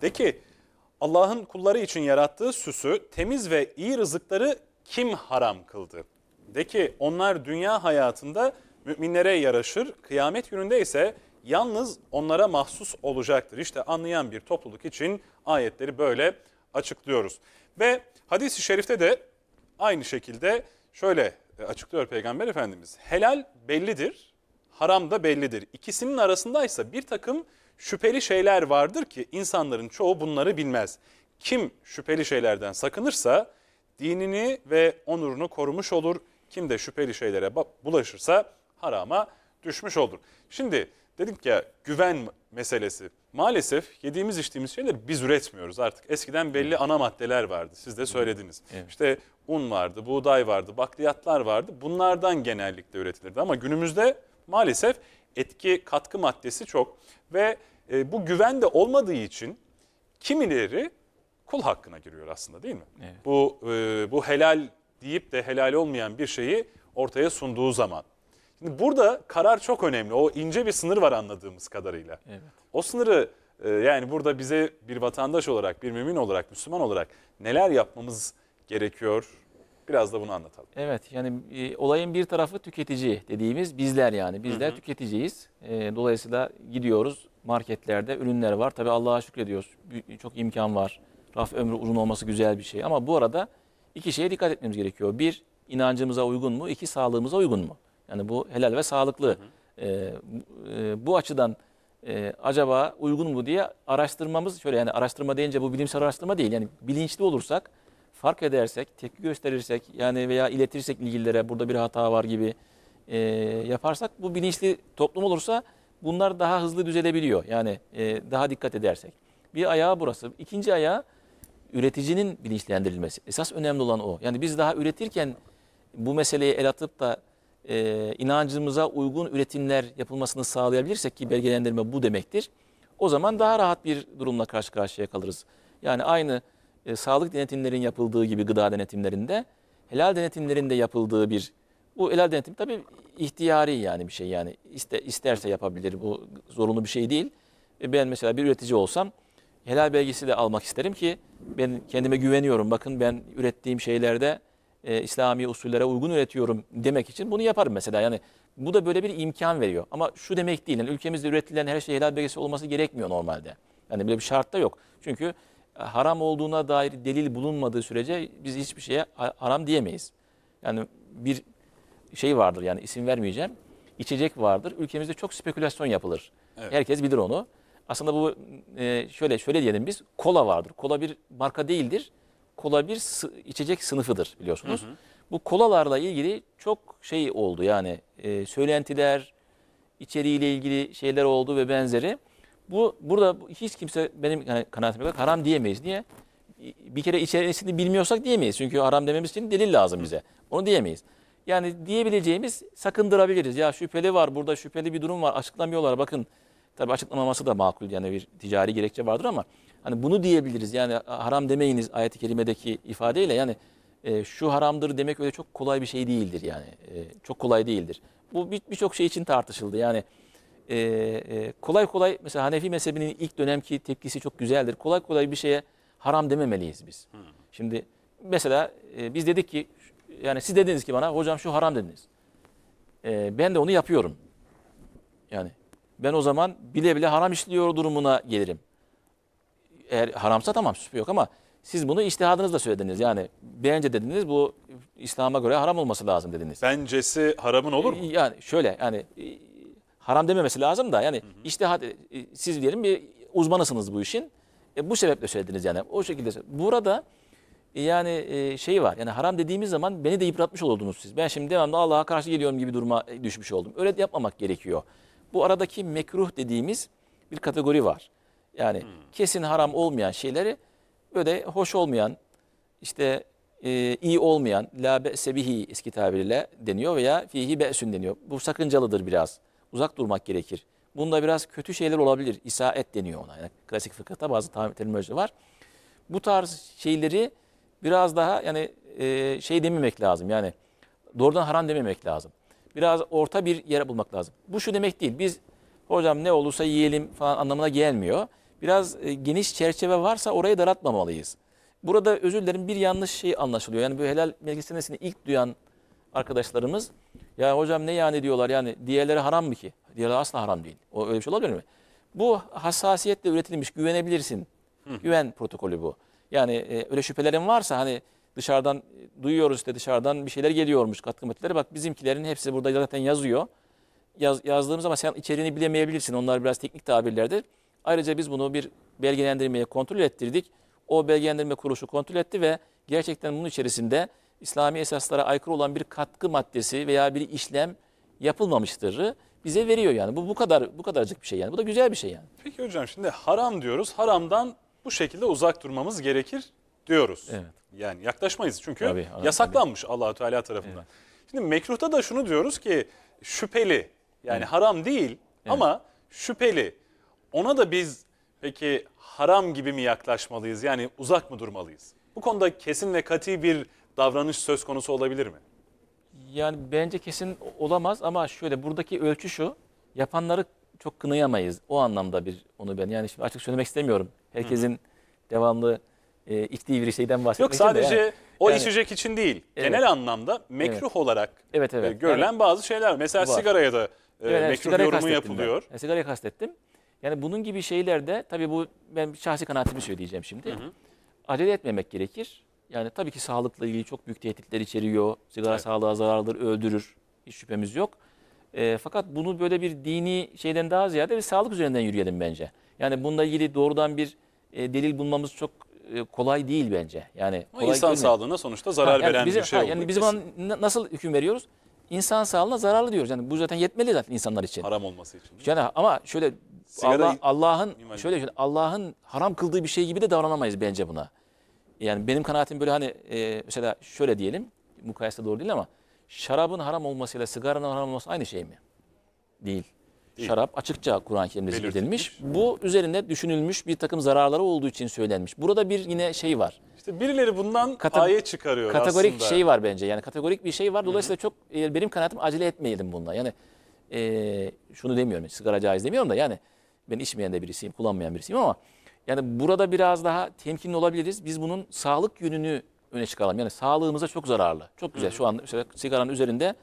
De ki Allah'ın kulları için yarattığı süsü, temiz ve iyi rızıkları kim haram kıldı? De ki onlar dünya hayatında müminlere yaraşır, kıyamet gününde ise yalnız onlara mahsus olacaktır. İşte anlayan bir topluluk için ayetleri böyle açıklıyoruz. Ve hadis-i şerifte de aynı şekilde şöyle e, açıklıyor Peygamber Efendimiz. Helal bellidir, haram da bellidir. İkisinin arasındaysa bir takım şüpheli şeyler vardır ki insanların çoğu bunları bilmez. Kim şüpheli şeylerden sakınırsa dinini ve onurunu korumuş olur. Kim de şüpheli şeylere bulaşırsa harama düşmüş olur. Şimdi Dedim ki ya güven meselesi. Maalesef yediğimiz içtiğimiz şeyleri biz üretmiyoruz artık. Eskiden belli ana maddeler vardı. Siz de söylediniz. Evet. İşte un vardı, buğday vardı, bakliyatlar vardı. Bunlardan genellikle üretilirdi ama günümüzde maalesef etki katkı maddesi çok ve e, bu güven de olmadığı için kimileri kul hakkına giriyor aslında değil mi? Evet. Bu e, bu helal deyip de helal olmayan bir şeyi ortaya sunduğu zaman Şimdi burada karar çok önemli. O ince bir sınır var anladığımız kadarıyla. Evet. O sınırı e, yani burada bize bir vatandaş olarak, bir mümin olarak, Müslüman olarak neler yapmamız gerekiyor? Biraz da bunu anlatalım. Evet yani e, olayın bir tarafı tüketici dediğimiz bizler yani. Bizler hı hı. tüketiciyiz. E, dolayısıyla gidiyoruz marketlerde ürünler var. Tabii Allah'a şükrediyoruz. Çok imkan var. Raf ömrü uzun olması güzel bir şey. Ama bu arada iki şeye dikkat etmemiz gerekiyor. Bir, inancımıza uygun mu? İki, sağlığımıza uygun mu? Yani bu helal ve sağlıklı. Hı hı. Ee, e, bu açıdan e, acaba uygun mu diye araştırmamız şöyle yani araştırma deyince bu bilimsel araştırma değil. Yani bilinçli olursak, fark edersek, tepki gösterirsek yani veya iletirsek ilgililere burada bir hata var gibi e, yaparsak bu bilinçli toplum olursa bunlar daha hızlı düzelebiliyor. Yani e, daha dikkat edersek. Bir ayağı burası. ikinci ayağı üreticinin bilinçlendirilmesi. Esas önemli olan o. Yani biz daha üretirken bu meseleyi el atıp da e, inancımıza uygun üretimler yapılmasını sağlayabilirsek ki belgelendirme bu demektir. O zaman daha rahat bir durumla karşı karşıya kalırız. Yani aynı e, sağlık denetimlerin yapıldığı gibi gıda denetimlerinde helal denetimlerin de yapıldığı bir bu helal denetim tabii ihtiyari yani bir şey yani iste, isterse yapabilir bu zorunlu bir şey değil. E, ben mesela bir üretici olsam helal belgesi de almak isterim ki ben kendime güveniyorum. Bakın ben ürettiğim şeylerde e, İslami usullere uygun üretiyorum demek için bunu yaparım mesela. Yani bu da böyle bir imkan veriyor. Ama şu demek değil. Yani ülkemizde üretilen her şey helal belgesi olması gerekmiyor normalde. Yani böyle bir şart da yok. Çünkü e, haram olduğuna dair delil bulunmadığı sürece biz hiçbir şeye haram diyemeyiz. Yani bir şey vardır yani isim vermeyeceğim. İçecek vardır. Ülkemizde çok spekülasyon yapılır. Evet. Herkes bilir onu. Aslında bu e, şöyle şöyle diyelim biz kola vardır. Kola bir marka değildir kola bir içecek sınıfıdır biliyorsunuz. Hı hı. Bu kolalarla ilgili çok şey oldu yani e, söylentiler, içeriğiyle ilgili şeyler oldu ve benzeri. Bu burada hiç kimse benim yani kanaatime göre haram diyemeyiz. Niye? E, bir kere içerisini bilmiyorsak diyemeyiz. Çünkü haram dememiz için delil lazım bize. Onu diyemeyiz. Yani diyebileceğimiz sakındırabiliriz. Ya şüpheli var burada şüpheli bir durum var açıklamıyorlar bakın. Tabii açıklamaması da makul yani bir ticari gerekçe vardır ama Hani bunu diyebiliriz. Yani haram demeyiniz ayet-i kerimedeki ifadeyle. Yani e, şu haramdır demek öyle çok kolay bir şey değildir yani. E, çok kolay değildir. Bu birçok bir şey için tartışıldı. Yani e, e, kolay kolay mesela Hanefi mezhebinin ilk dönemki tepkisi çok güzeldir. Kolay kolay bir şeye haram dememeliyiz biz. Hmm. Şimdi mesela e, biz dedik ki yani siz dediniz ki bana hocam şu haram dediniz. E, ben de onu yapıyorum. Yani ben o zaman bile bile haram işliyor durumuna gelirim eğer haramsa tamam şüphe yok ama siz bunu iştihadınızla söylediniz. Yani bence dediniz bu İslam'a göre haram olması lazım dediniz. Bencesi haramın olur mu? E, yani şöyle yani e, haram dememesi lazım da yani hı hı. iştihad e, siz diyelim bir uzmanısınız bu işin. E, bu sebeple söylediniz yani. O şekilde. Burada yani e, şey var. Yani haram dediğimiz zaman beni de yıpratmış oldunuz siz. Ben şimdi devamlı Allah'a karşı geliyorum gibi duruma düşmüş oldum. Öyle yapmamak gerekiyor. Bu aradaki mekruh dediğimiz bir kategori var. Yani hmm. kesin haram olmayan şeyleri böyle hoş olmayan, işte e, iyi olmayan, la be'sebihi eski tabirle deniyor veya fihi be'sün deniyor. Bu sakıncalıdır biraz. Uzak durmak gerekir. Bunda biraz kötü şeyler olabilir. İsaet deniyor ona. Yani klasik fıkıhta bazı terimoloji var. Bu tarz şeyleri biraz daha yani e, şey dememek lazım. Yani doğrudan haram dememek lazım. Biraz orta bir yere bulmak lazım. Bu şu demek değil. Biz hocam ne olursa yiyelim falan anlamına gelmiyor biraz e, geniş çerçeve varsa orayı daraltmamalıyız. Burada özür dilerim bir yanlış şey anlaşılıyor. Yani bu helal meclis ilk duyan arkadaşlarımız ya hocam ne yani diyorlar yani diğerleri haram mı ki? Diğerleri asla haram değil. O öyle bir şey olabilir mi? Bu hassasiyetle üretilmiş güvenebilirsin. Hı. Güven protokolü bu. Yani e, öyle şüphelerin varsa hani dışarıdan e, duyuyoruz işte dışarıdan bir şeyler geliyormuş katkı maddeleri. Bak bizimkilerin hepsi burada zaten yazıyor. Yaz, yazdığımız ama sen içeriğini bilemeyebilirsin. Onlar biraz teknik tabirlerdir. Ayrıca biz bunu bir belgelendirmeye kontrol ettirdik. O belgelendirme kuruluşu kontrol etti ve gerçekten bunun içerisinde İslami esaslara aykırı olan bir katkı maddesi veya bir işlem yapılmamıştır bize veriyor yani. Bu bu kadar bu kadarcık bir şey yani. Bu da güzel bir şey yani. Peki hocam şimdi haram diyoruz. Haramdan bu şekilde uzak durmamız gerekir diyoruz. Evet. Yani yaklaşmayız çünkü tabii, haram, yasaklanmış tabii. Allahu Teala tarafından. Evet. Şimdi mekruhta da şunu diyoruz ki şüpheli yani evet. haram değil evet. ama şüpheli ona da biz peki haram gibi mi yaklaşmalıyız? Yani uzak mı durmalıyız? Bu konuda kesin ve kati bir davranış söz konusu olabilir mi? Yani bence kesin olamaz ama şöyle buradaki ölçü şu. Yapanları çok kınayamayız. O anlamda bir onu ben yani şimdi açık söylemek istemiyorum. Herkesin Hı. devamlı e, içtiği bir şeyden bahsetmek Yok sadece yani, o yani, içecek için değil. Evet, genel anlamda mekruh evet, olarak evet, evet, e, görülen yani, bazı şeyler. Mesela var. sigaraya da e, evet, mekruh yorumu yapılıyor. Ben. sigarayı kastettim. Yani bunun gibi şeylerde tabii bu ben şahsi kanaatimi söyleyeceğim şimdi. Hı hı. Acele etmemek gerekir. Yani tabii ki sağlıkla ilgili çok büyük tehditler içeriyor. Sigara evet. sağlığa zararlıdır, öldürür. Hiç şüphemiz yok. E, fakat bunu böyle bir dini şeyden daha ziyade bir sağlık üzerinden yürüyelim bence. Yani bununla ilgili doğrudan bir e, delil bulmamız çok e, kolay değil bence. Yani kolay insan değil sağlığına sonuçta zarar ha, yani veren bizim, bir şey ha, Yani biz kesin. nasıl hüküm veriyoruz? İnsan sağlığına zararlı diyoruz. Yani bu zaten yetmeli zaten insanlar için. Haram olması için. Yani ama şöyle Sigara Allah, Allah'ın şöyle şöyle Allah'ın haram kıldığı bir şey gibi de davranamayız bence buna. Yani benim kanaatim böyle hani e, mesela şöyle diyelim mukayese doğru değil ama şarabın haram olmasıyla sigaranın haram olması aynı şey mi? Değil. değil. Şarap açıkça Kur'an-ı Kerim'de zikredilmiş. Bu üzerinde düşünülmüş bir takım zararları olduğu için söylenmiş. Burada bir yine şey var. İşte birileri bundan Kata ayet çıkarıyor kategorik aslında. şey var bence. Yani kategorik bir şey var. Dolayısıyla Hı -hı. çok e, benim kanaatim acele etmeyelim bununla. Yani e, şunu demiyorum. Sigara caiz demiyorum da yani ben içmeyen de birisiyim, kullanmayan birisiyim ama yani burada biraz daha temkinli olabiliriz. Biz bunun sağlık yönünü öne çıkaralım. Yani sağlığımıza çok zararlı. Çok güzel. Şu an mesela sigaranın üzerinde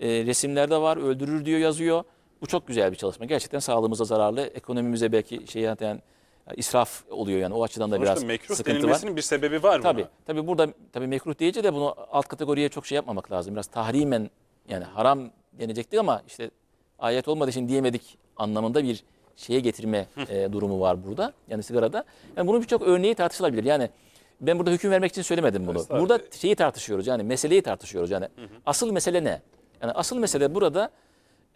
e, resimlerde var, öldürür diyor yazıyor. Bu çok güzel bir çalışma. Gerçekten sağlığımıza zararlı, ekonomimize belki şey yani e, israf oluyor yani o açıdan da Sonuçta biraz mekruh sıkıntı var. bir sebebi var tabii, buna. Tabii burada tabii mekruh deyince de bunu alt kategoriye çok şey yapmamak lazım. Biraz tahrimen yani haram denecektik ama işte ayet olmadığı için diyemedik anlamında bir şeye getirme e, durumu var burada. Yani sigarada. Yani bunun birçok örneği tartışılabilir. Yani ben burada hüküm vermek için söylemedim bunu. Estağfurullah. Burada şeyi tartışıyoruz yani meseleyi tartışıyoruz yani. Hı hı. Asıl mesele ne? Yani asıl mesele burada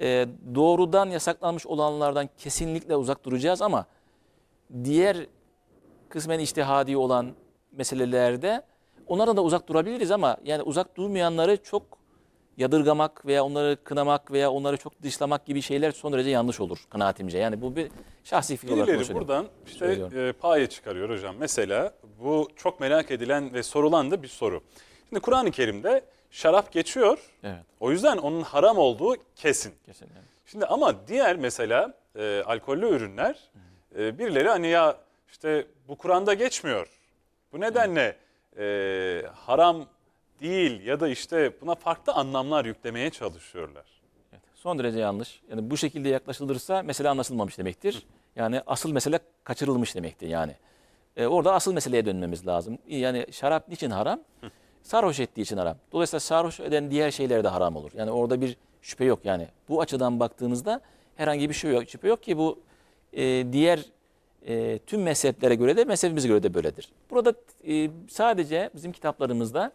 e, doğrudan yasaklanmış olanlardan kesinlikle uzak duracağız ama diğer kısmen iştihadi olan meselelerde onlara da uzak durabiliriz ama yani uzak durmayanları çok yadırgamak veya onları kınamak veya onları çok dışlamak gibi şeyler son derece yanlış olur kanaatimce. Yani bu bir şahsi fikir olarak Birileri konuşuyorum. buradan işte şey, e, paye çıkarıyor hocam. Mesela bu çok merak edilen ve sorulan da bir soru. Şimdi Kur'an-ı Kerim'de şarap geçiyor. Evet. O yüzden onun haram olduğu kesin. Kesin. yani. Şimdi ama diğer mesela e, alkollü ürünler e, birileri hani ya işte bu Kur'an'da geçmiyor. Bu nedenle e, haram değil ya da işte buna farklı anlamlar yüklemeye çalışıyorlar. Evet, son derece yanlış. Yani bu şekilde yaklaşılırsa mesele anlaşılmamış demektir. Yani asıl mesele kaçırılmış demektir yani. E, orada asıl meseleye dönmemiz lazım. Yani şarap niçin haram? Sarhoş ettiği için haram. Dolayısıyla sarhoş eden diğer şeyler de haram olur. Yani orada bir şüphe yok yani. Bu açıdan baktığımızda herhangi bir şey yok, şüphe yok ki bu e, diğer e, tüm mezheplere göre de mezhebimize göre de böyledir. Burada e, sadece bizim kitaplarımızda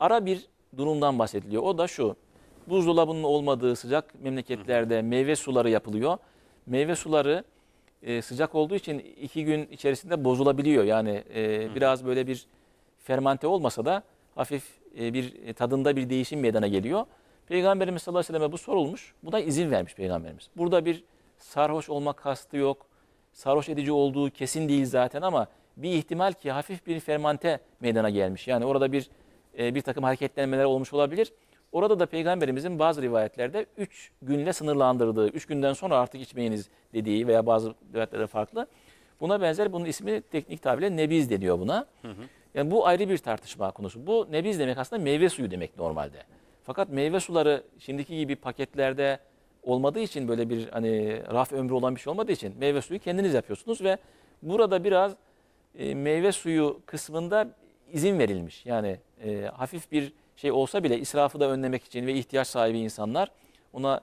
ara bir durumdan bahsediliyor. O da şu. Buzdolabının olmadığı sıcak memleketlerde meyve suları yapılıyor. Meyve suları e, sıcak olduğu için iki gün içerisinde bozulabiliyor. Yani e, biraz böyle bir fermante olmasa da hafif e, bir e, tadında bir değişim meydana geliyor. Peygamberimiz sallallahu aleyhi ve selleme bu sorulmuş. Bu da izin vermiş Peygamberimiz. Burada bir sarhoş olmak kastı yok. Sarhoş edici olduğu kesin değil zaten ama bir ihtimal ki hafif bir fermante meydana gelmiş. Yani orada bir e, bir takım hareketlenmeler olmuş olabilir. Orada da peygamberimizin bazı rivayetlerde 3 günle sınırlandırdığı, 3 günden sonra artık içmeyiniz dediği veya bazı rivayetlerde farklı. Buna benzer bunun ismi teknik tabirle nebiz deniyor buna. Hı hı. Yani bu ayrı bir tartışma konusu. Bu nebiz demek aslında meyve suyu demek normalde. Fakat meyve suları şimdiki gibi paketlerde olmadığı için böyle bir hani raf ömrü olan bir şey olmadığı için meyve suyu kendiniz yapıyorsunuz ve burada biraz e, meyve suyu kısmında izin verilmiş. Yani e, hafif bir şey olsa bile israfı da önlemek için ve ihtiyaç sahibi insanlar ona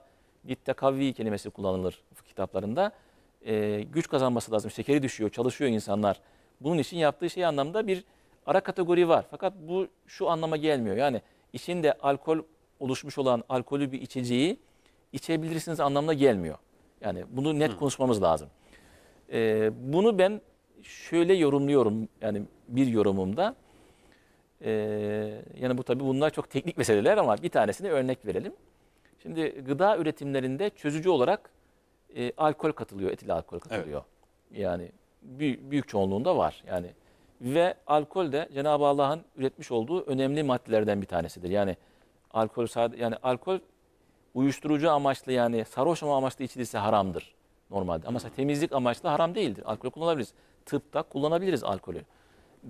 littekavvi kelimesi kullanılır kitaplarında. E, güç kazanması lazım. Şekeri düşüyor, çalışıyor insanlar. Bunun için yaptığı şey anlamda bir ara kategori var. Fakat bu şu anlama gelmiyor. Yani içinde alkol oluşmuş olan alkolü bir içeceği içebilirsiniz anlamına gelmiyor. Yani bunu net Hı. konuşmamız lazım. Ee, bunu ben şöyle yorumluyorum yani bir yorumumda. Ee, yani bu tabii bunlar çok teknik meseleler ama bir tanesini örnek verelim. Şimdi gıda üretimlerinde çözücü olarak e, alkol katılıyor, etil alkol katılıyor. Evet. Yani büyük, büyük çoğunluğunda var. Yani ve alkol de Cenab-ı Allah'ın üretmiş olduğu önemli maddelerden bir tanesidir. Yani alkol yani alkol uyuşturucu amaçlı yani sarhoş olma amaçlı içilirse haramdır normalde. Ama temizlik amaçlı haram değildir. Alkol kullanabiliriz. Tıpta kullanabiliriz alkolü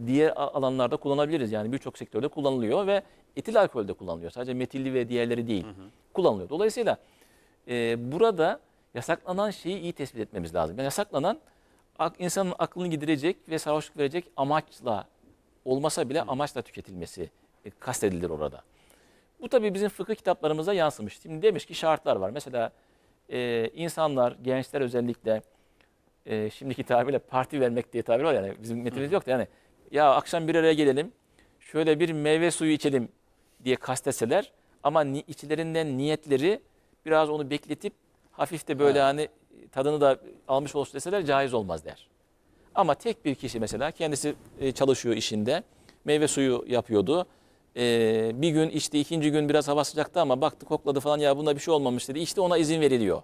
diğer alanlarda kullanabiliriz. Yani birçok sektörde kullanılıyor ve etil de kullanılıyor. Sadece metilli ve diğerleri değil hı hı. kullanılıyor. Dolayısıyla e, burada yasaklanan şeyi iyi tespit etmemiz lazım. Yani yasaklanan insanın aklını gidirecek ve sarhoşluk verecek amaçla olmasa bile amaçla tüketilmesi e, kastedilir orada. Bu tabii bizim fıkıh kitaplarımıza yansımış. Şimdi demiş ki şartlar var. Mesela e, insanlar, gençler özellikle e, şimdiki tabirle parti vermek diye tabir var yani bizim metnimiz yok da yani ya akşam bir araya gelelim şöyle bir meyve suyu içelim diye kasteseler ama ni içlerinden niyetleri biraz onu bekletip hafif de böyle evet. hani e, tadını da almış olsun deseler caiz olmaz der. Ama tek bir kişi mesela kendisi e, çalışıyor işinde meyve suyu yapıyordu. Ee, bir gün içti, ikinci gün biraz hava sıcaktı ama baktı kokladı falan ya bunda bir şey olmamış dedi. İşte ona izin veriliyor.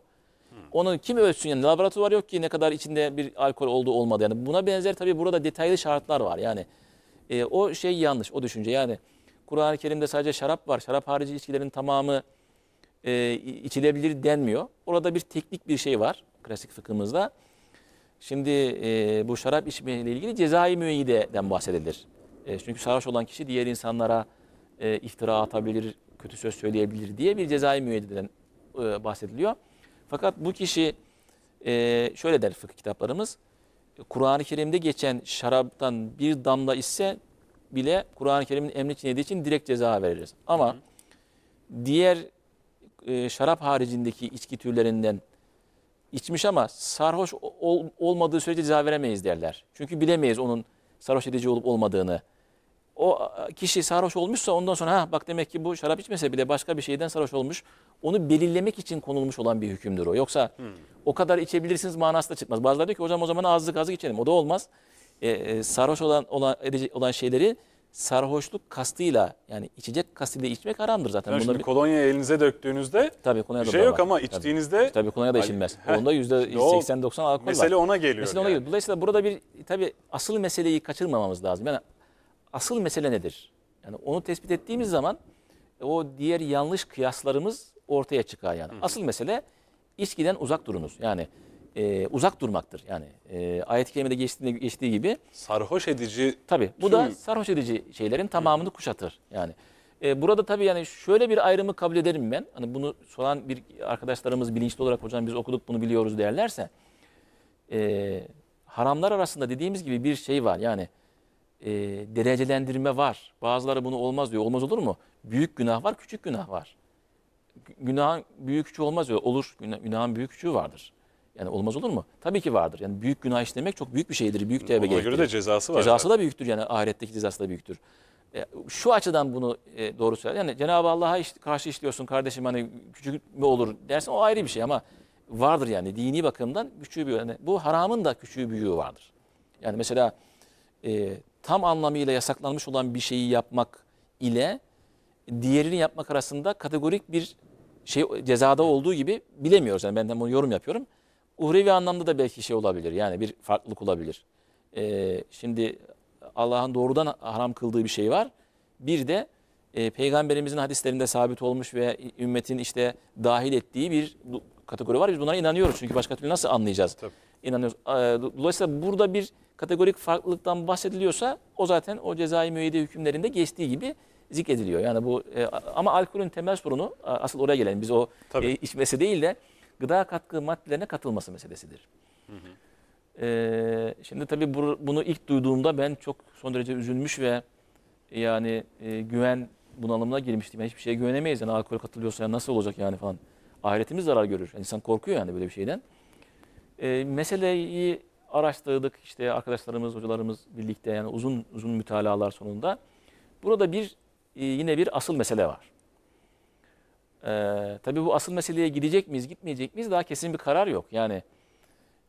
Onu kim ölçsün yani laboratuvar yok ki ne kadar içinde bir alkol olduğu olmadı. Yani buna benzer tabii burada detaylı şartlar var. Yani e, o şey yanlış o düşünce. Yani Kur'an-ı Kerim'de sadece şarap var. Şarap harici içkilerin tamamı e, içilebilir denmiyor. Orada bir teknik bir şey var klasik fıkhımızda. Şimdi e, bu şarap içmeyle ilgili cezai müeyyideden bahsedilir. E, çünkü sarhoş olan kişi diğer insanlara e, iftira atabilir, kötü söz söyleyebilir diye bir cezai müeyyideden e, bahsediliyor. Fakat bu kişi e, şöyle der fıkıh kitaplarımız. Kur'an-ı Kerim'de geçen şaraptan bir damla ise bile Kur'an-ı Kerim'in emri çiğnediği için direkt ceza veririz. Ama hı. diğer e, şarap haricindeki içki türlerinden içmiş ama sarhoş ol, olmadığı sürece ceza veremeyiz derler. Çünkü bilemeyiz onun sarhoş edici olup olmadığını o kişi sarhoş olmuşsa ondan sonra ha bak demek ki bu şarap içmese bile başka bir şeyden sarhoş olmuş. Onu belirlemek için konulmuş olan bir hükümdür o. Yoksa hmm. o kadar içebilirsiniz manası da çıkmaz. Bazıları diyor ki hocam o zaman azlık azlık içelim. O da olmaz. E, e, sarhoş olan olan, edecek, olan şeyleri sarhoşluk kastıyla yani içecek kastıyla içmek haramdır zaten. Yani şimdi bir... kolonya elinize döktüğünüzde tabii, kolonya bir şey yok var. ama içtiğinizde... Tabii, e, tabii kolonya da içilmez. Heh. Onda %80-90 alkol mesele var. Ona geliyor mesele ona geliyor. Dolayısıyla burada bir tabii asıl meseleyi kaçırmamamız lazım. Yani asıl mesele nedir? Yani onu tespit ettiğimiz zaman e, o diğer yanlış kıyaslarımız ortaya çıkar yani. Hı. Asıl mesele içkiden uzak durunuz. Yani e, uzak durmaktır. Yani e, ayet-i kerimede geçtiğinde, geçtiği gibi. Sarhoş edici. Tabii bu tüm... da sarhoş edici şeylerin tamamını Hı. kuşatır. Yani e, burada tabii yani şöyle bir ayrımı kabul ederim ben. Hani bunu soran bir arkadaşlarımız bilinçli olarak hocam biz okuduk bunu biliyoruz derlerse. E, haramlar arasında dediğimiz gibi bir şey var. Yani e, derecelendirme var. Bazıları bunu olmaz diyor. Olmaz olur mu? Büyük günah var, küçük günah var. Günahın büyük küçüğü olmaz diyor. Olur. Günahın büyük küçüğü vardır. Yani olmaz olur mu? Tabii ki vardır. Yani büyük günah işlemek çok büyük bir şeydir. Büyük tevbe gerektirir. Ona göre de cezası var. Cezası da büyüktür yani ahiretteki cezası da büyüktür. E, şu açıdan bunu e, doğru söyler. Yani Cenab-ı Allah'a iş, karşı işliyorsun kardeşim hani küçük mü olur dersen o ayrı bir şey ama vardır yani dini bakımdan küçüğü büyüğü. Yani bu haramın da küçüğü büyüğü vardır. Yani mesela e, tam anlamıyla yasaklanmış olan bir şeyi yapmak ile diğerini yapmak arasında kategorik bir şey cezada olduğu gibi bilemiyoruz. Yani ben de bunu yorum yapıyorum. Uhrevi anlamda da belki şey olabilir. Yani bir farklılık olabilir. Ee, şimdi Allah'ın doğrudan haram kıldığı bir şey var. Bir de e, peygamberimizin hadislerinde sabit olmuş ve ümmetin işte dahil ettiği bir kategori var. Biz bunlara inanıyoruz. Çünkü başka türlü nasıl anlayacağız? Tabii inanıyoruz. Ee, dolayısıyla burada bir kategorik farklılıktan bahsediliyorsa o zaten o cezai müeyyide hükümlerinde geçtiği gibi zikrediliyor. Yani bu e, ama alkolün temel sorunu asıl oraya gelen biz o e, içmesi değil de gıda katkı maddelerine katılması meselesidir. Hı hı. Ee, şimdi tabii bu, bunu ilk duyduğumda ben çok son derece üzülmüş ve e, yani e, güven bunalımına girmiştim. Yani hiçbir şeye güvenemeyiz. Yani alkol katılıyorsa ya nasıl olacak yani falan. Ahiretimiz zarar görür. Yani insan korkuyor yani böyle bir şeyden. E, meseleyi araştırdık işte arkadaşlarımız, hocalarımız birlikte yani uzun uzun mütalalar sonunda. Burada bir e, yine bir asıl mesele var. E, tabii bu asıl meseleye gidecek miyiz, gitmeyecek miyiz daha kesin bir karar yok. Yani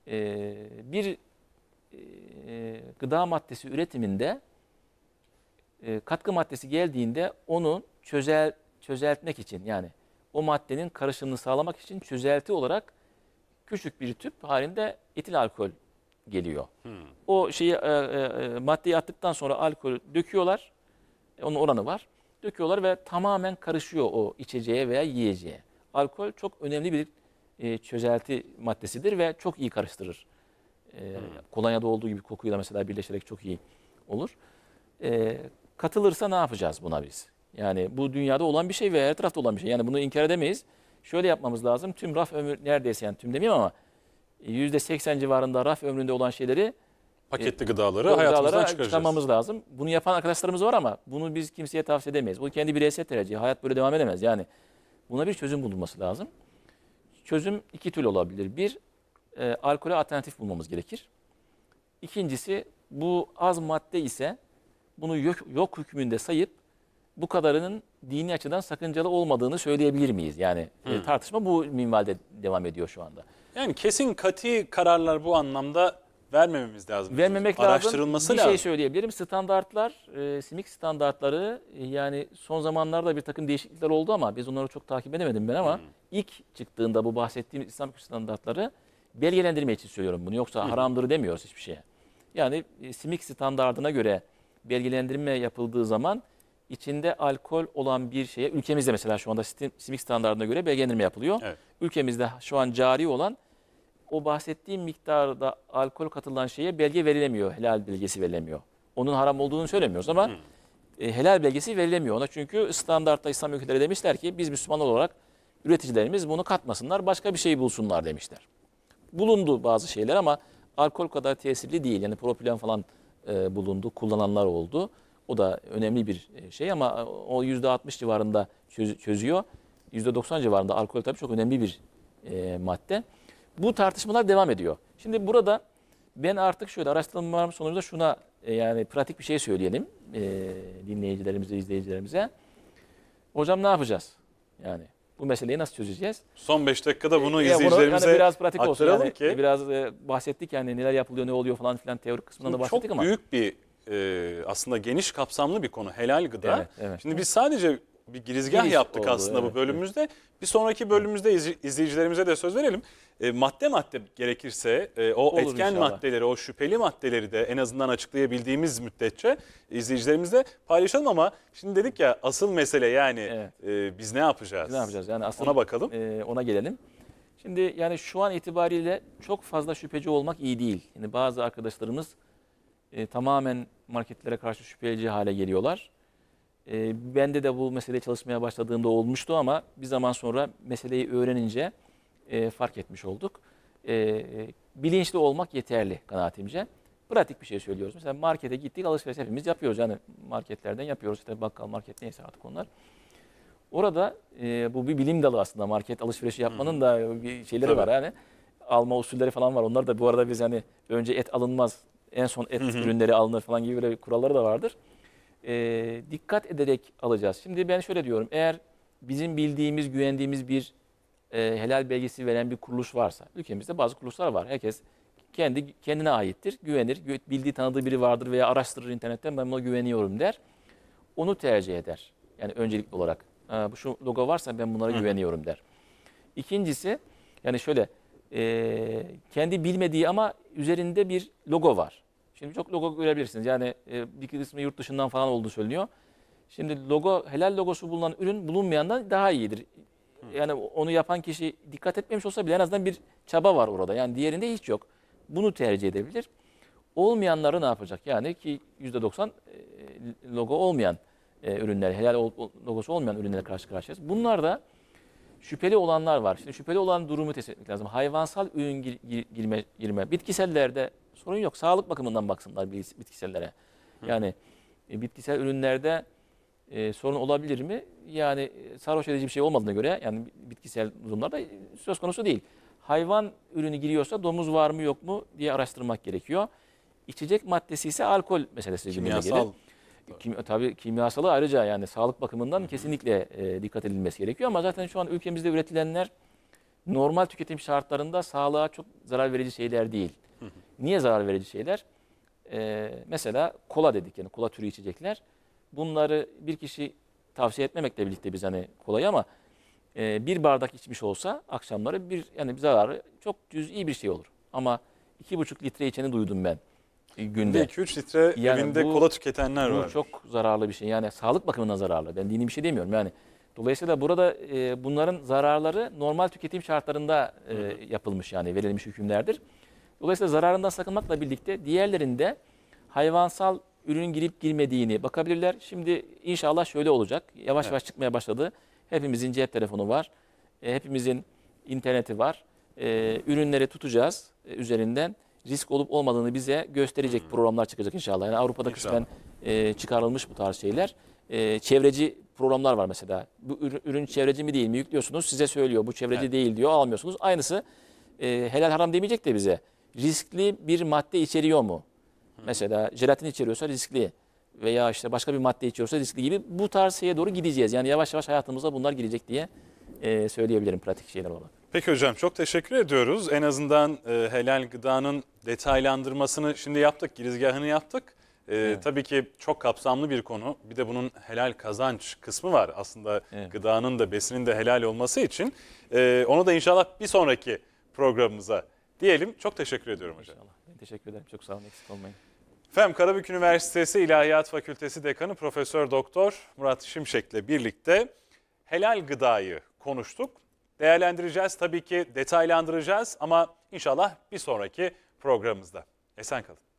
e, bir e, gıda maddesi üretiminde e, katkı maddesi geldiğinde onu çözel, çözeltmek için yani o maddenin karışımını sağlamak için çözelti olarak küçük bir tüp halinde etil alkol geliyor. Hmm. O şeyi e, e, e maddeyi attıktan sonra alkolü döküyorlar. E, onun oranı var. Döküyorlar ve tamamen karışıyor o içeceğe veya yiyeceğe. Alkol çok önemli bir e, çözelti maddesidir ve çok iyi karıştırır. E, hmm. Kolonya'da olduğu gibi kokuyla mesela birleşerek çok iyi olur. E, katılırsa ne yapacağız buna biz? Yani bu dünyada olan bir şey ve her tarafta olan bir şey. Yani bunu inkar edemeyiz şöyle yapmamız lazım. Tüm raf ömrü neredeyse yani tüm demeyeyim ama %80 e, civarında raf ömründe olan şeyleri e, paketli gıdaları e, hayatımızdan çıkarmamız lazım. Bunu yapan arkadaşlarımız var ama bunu biz kimseye tavsiye edemeyiz. Bu kendi bireysel tercihi. Hayat böyle devam edemez. Yani buna bir çözüm bulunması lazım. Çözüm iki türlü olabilir. Bir, e, alkole alternatif bulmamız gerekir. İkincisi, bu az madde ise bunu yok, yok hükmünde sayıp bu kadarının dini açıdan sakıncalı olmadığını söyleyebilir miyiz? Yani e, hmm. tartışma bu minvalde devam ediyor şu anda. Yani kesin kati kararlar bu anlamda vermememiz lazım. Vermemek lazım. Araştırılması bir şey lazım. şey söyleyebilirim. Standartlar, e, simik standartları e, yani son zamanlarda bir takım değişiklikler oldu ama biz onları çok takip edemedim ben ama hmm. ilk çıktığında bu bahsettiğimiz İslam standartları belgelendirme için söylüyorum bunu. Yoksa hmm. haramdır demiyoruz hiçbir şeye. Yani e, simik standartına göre belgelendirme yapıldığı zaman içinde alkol olan bir şeye ülkemizde mesela şu anda simik standartına göre belgelendirme yapılıyor. Evet. Ülkemizde şu an cari olan o bahsettiğim miktarda alkol katılan şeye belge verilemiyor. Helal belgesi verilemiyor. Onun haram olduğunu söylemiyoruz ama hmm. e, helal belgesi verilemiyor ona. Çünkü standartta İslam ülkeleri demişler ki biz Müslüman olarak üreticilerimiz bunu katmasınlar başka bir şey bulsunlar demişler. Bulundu bazı şeyler ama alkol kadar tesirli değil. Yani propilen falan e, bulundu, kullananlar oldu. O da önemli bir e, şey ama e, o %60 civarında çöz, çözüyor. %90 civarında alkol tabii çok önemli bir e, madde. Bu tartışmalar devam ediyor. Şimdi burada ben artık şöyle araştırmalarım sonucunda şuna e, yani pratik bir şey söyleyelim e, dinleyicilerimize, izleyicilerimize. Hocam ne yapacağız? Yani bu meseleyi nasıl çözeceğiz? Son 5 dakikada bunu e, izleyicilerimize yani biraz pratik olsun. Yani, ki. Biraz e, bahsettik yani neler yapılıyor, ne oluyor falan filan teorik kısmından da bahsettik çok ama. Çok büyük bir e, aslında geniş kapsamlı bir konu helal gıda. Evet, evet. Şimdi biz sadece bir girizgah Giriş yaptık oldu, aslında evet, bu bölümümüzde. Evet. Bir sonraki bölümümüzde izleyicilerimize de söz verelim. E, madde madde gerekirse e, o Olur etken inşallah. maddeleri, o şüpheli maddeleri de en azından açıklayabildiğimiz müddetçe izleyicilerimizle paylaşalım ama şimdi dedik ya asıl mesele yani evet. e, biz ne yapacağız? Biz ne yapacağız? Yani asıl, ona bakalım. E, ona gelelim. Şimdi yani şu an itibariyle çok fazla şüpheci olmak iyi değil. Yani bazı arkadaşlarımız e, tamamen marketlere karşı şüpheci hale geliyorlar. E, bende de bu meseleyi çalışmaya başladığımda olmuştu ama bir zaman sonra meseleyi öğrenince e, fark etmiş olduk. E, e, bilinçli olmak yeterli kanaatimce. Pratik bir şey söylüyoruz. Mesela markete gittik alışveriş hepimiz yapıyoruz. Yani marketlerden yapıyoruz. İşte bakkal market neyse artık onlar. Orada e, bu bir bilim dalı aslında market alışverişi yapmanın da bir şeyleri Tabii. var yani. Alma usulleri falan var. Onlar da bu arada biz hani önce et alınmaz en son et hı hı. ürünleri alınır falan gibi böyle kuralları da vardır. E, dikkat ederek alacağız. Şimdi ben şöyle diyorum. Eğer bizim bildiğimiz, güvendiğimiz bir e, helal belgesi veren bir kuruluş varsa, ülkemizde bazı kuruluşlar var. Herkes kendi kendine aittir, güvenir. Bildiği, tanıdığı biri vardır veya araştırır internetten ben buna güveniyorum der. Onu tercih eder. Yani öncelikli olarak. Ha, bu şu logo varsa ben bunlara Hı. güveniyorum der. İkincisi yani şöyle e, kendi bilmediği ama üzerinde bir logo var. Şimdi çok logo görebilirsiniz. Yani e, bir kısmı yurt dışından falan olduğu söyleniyor. Şimdi logo, helal logosu bulunan ürün bulunmayandan daha iyidir. Yani onu yapan kişi dikkat etmemiş olsa bile en azından bir çaba var orada. Yani diğerinde hiç yok. Bunu tercih edebilir. Olmayanları ne yapacak? Yani ki %90 e, logo olmayan e, ürünler, helal logosu olmayan ürünlerle karşı karşıyayız. Bunlar da şüpheli olanlar var. Şimdi şüpheli olan durumu tespit etmek lazım. Hayvansal ürün girme, girme bitkisellerde sorun yok. Sağlık bakımından baksınlar bitkisellere. Yani e, bitkisel ürünlerde e, sorun olabilir mi? Yani e, sarhoş edici bir şey olmadığına göre yani bitkisel durumlarda e, söz konusu değil. Hayvan ürünü giriyorsa domuz var mı yok mu diye araştırmak gerekiyor. İçecek maddesi ise alkol meselesi. Kimyasal. Kim, e, tabii kimyasalı ayrıca yani sağlık bakımından Hı-hı. kesinlikle e, dikkat edilmesi gerekiyor. Ama zaten şu an ülkemizde üretilenler normal tüketim şartlarında sağlığa çok zarar verici şeyler değil. Niye zarar verici şeyler? Ee, mesela kola dedik yani kola türü içecekler. Bunları bir kişi tavsiye etmemekle birlikte biz hani kolayı ama e, bir bardak içmiş olsa akşamları bir yani bir zararı çok cüz'i bir şey olur. Ama iki buçuk litre içeni duydum ben e, günde. 2-3 litre yani evinde bu, kola tüketenler bu var. Bu çok zararlı bir şey. Yani sağlık bakımından zararlı. Ben dini bir şey demiyorum. Yani dolayısıyla burada e, bunların zararları normal tüketim şartlarında e, yapılmış yani verilmiş hükümlerdir. Dolayısıyla zararından sakınmakla birlikte diğerlerinde hayvansal ürünün girip girmediğini bakabilirler. Şimdi inşallah şöyle olacak. Yavaş evet. yavaş çıkmaya başladı. Hepimizin cep telefonu var. E, hepimizin interneti var. E, ürünleri tutacağız e, üzerinden. Risk olup olmadığını bize gösterecek hmm. programlar çıkacak inşallah. Yani Avrupa'da kısmen çıkarılmış bu tarz şeyler. Çevreci programlar var mesela. Bu ürün çevreci mi değil mi yüklüyorsunuz size söylüyor. Bu çevreci evet. değil diyor almıyorsunuz. Aynısı helal haram demeyecek de bize riskli bir madde içeriyor mu? Mesela jelatin içeriyorsa riskli veya işte başka bir madde içiyorsa riskli gibi bu tarz şeye doğru gideceğiz. Yani yavaş yavaş hayatımıza bunlar girecek diye e, söyleyebilirim pratik şeyler olarak. Peki hocam çok teşekkür ediyoruz. En azından e, helal gıdanın detaylandırmasını şimdi yaptık, girizgahını yaptık. E, evet. Tabii ki çok kapsamlı bir konu. Bir de bunun helal kazanç kısmı var. Aslında evet. gıdanın da besinin de helal olması için. E, onu da inşallah bir sonraki programımıza diyelim. Çok teşekkür ediyorum hocam. İnşallah. Ben teşekkür ederim. Çok sağ olun. Eksik olmayın. FEM Karabük Üniversitesi İlahiyat Fakültesi Dekanı Profesör Doktor Murat Şimşek'le birlikte helal gıdayı konuştuk. Değerlendireceğiz tabii ki detaylandıracağız ama inşallah bir sonraki programımızda. Esen kalın.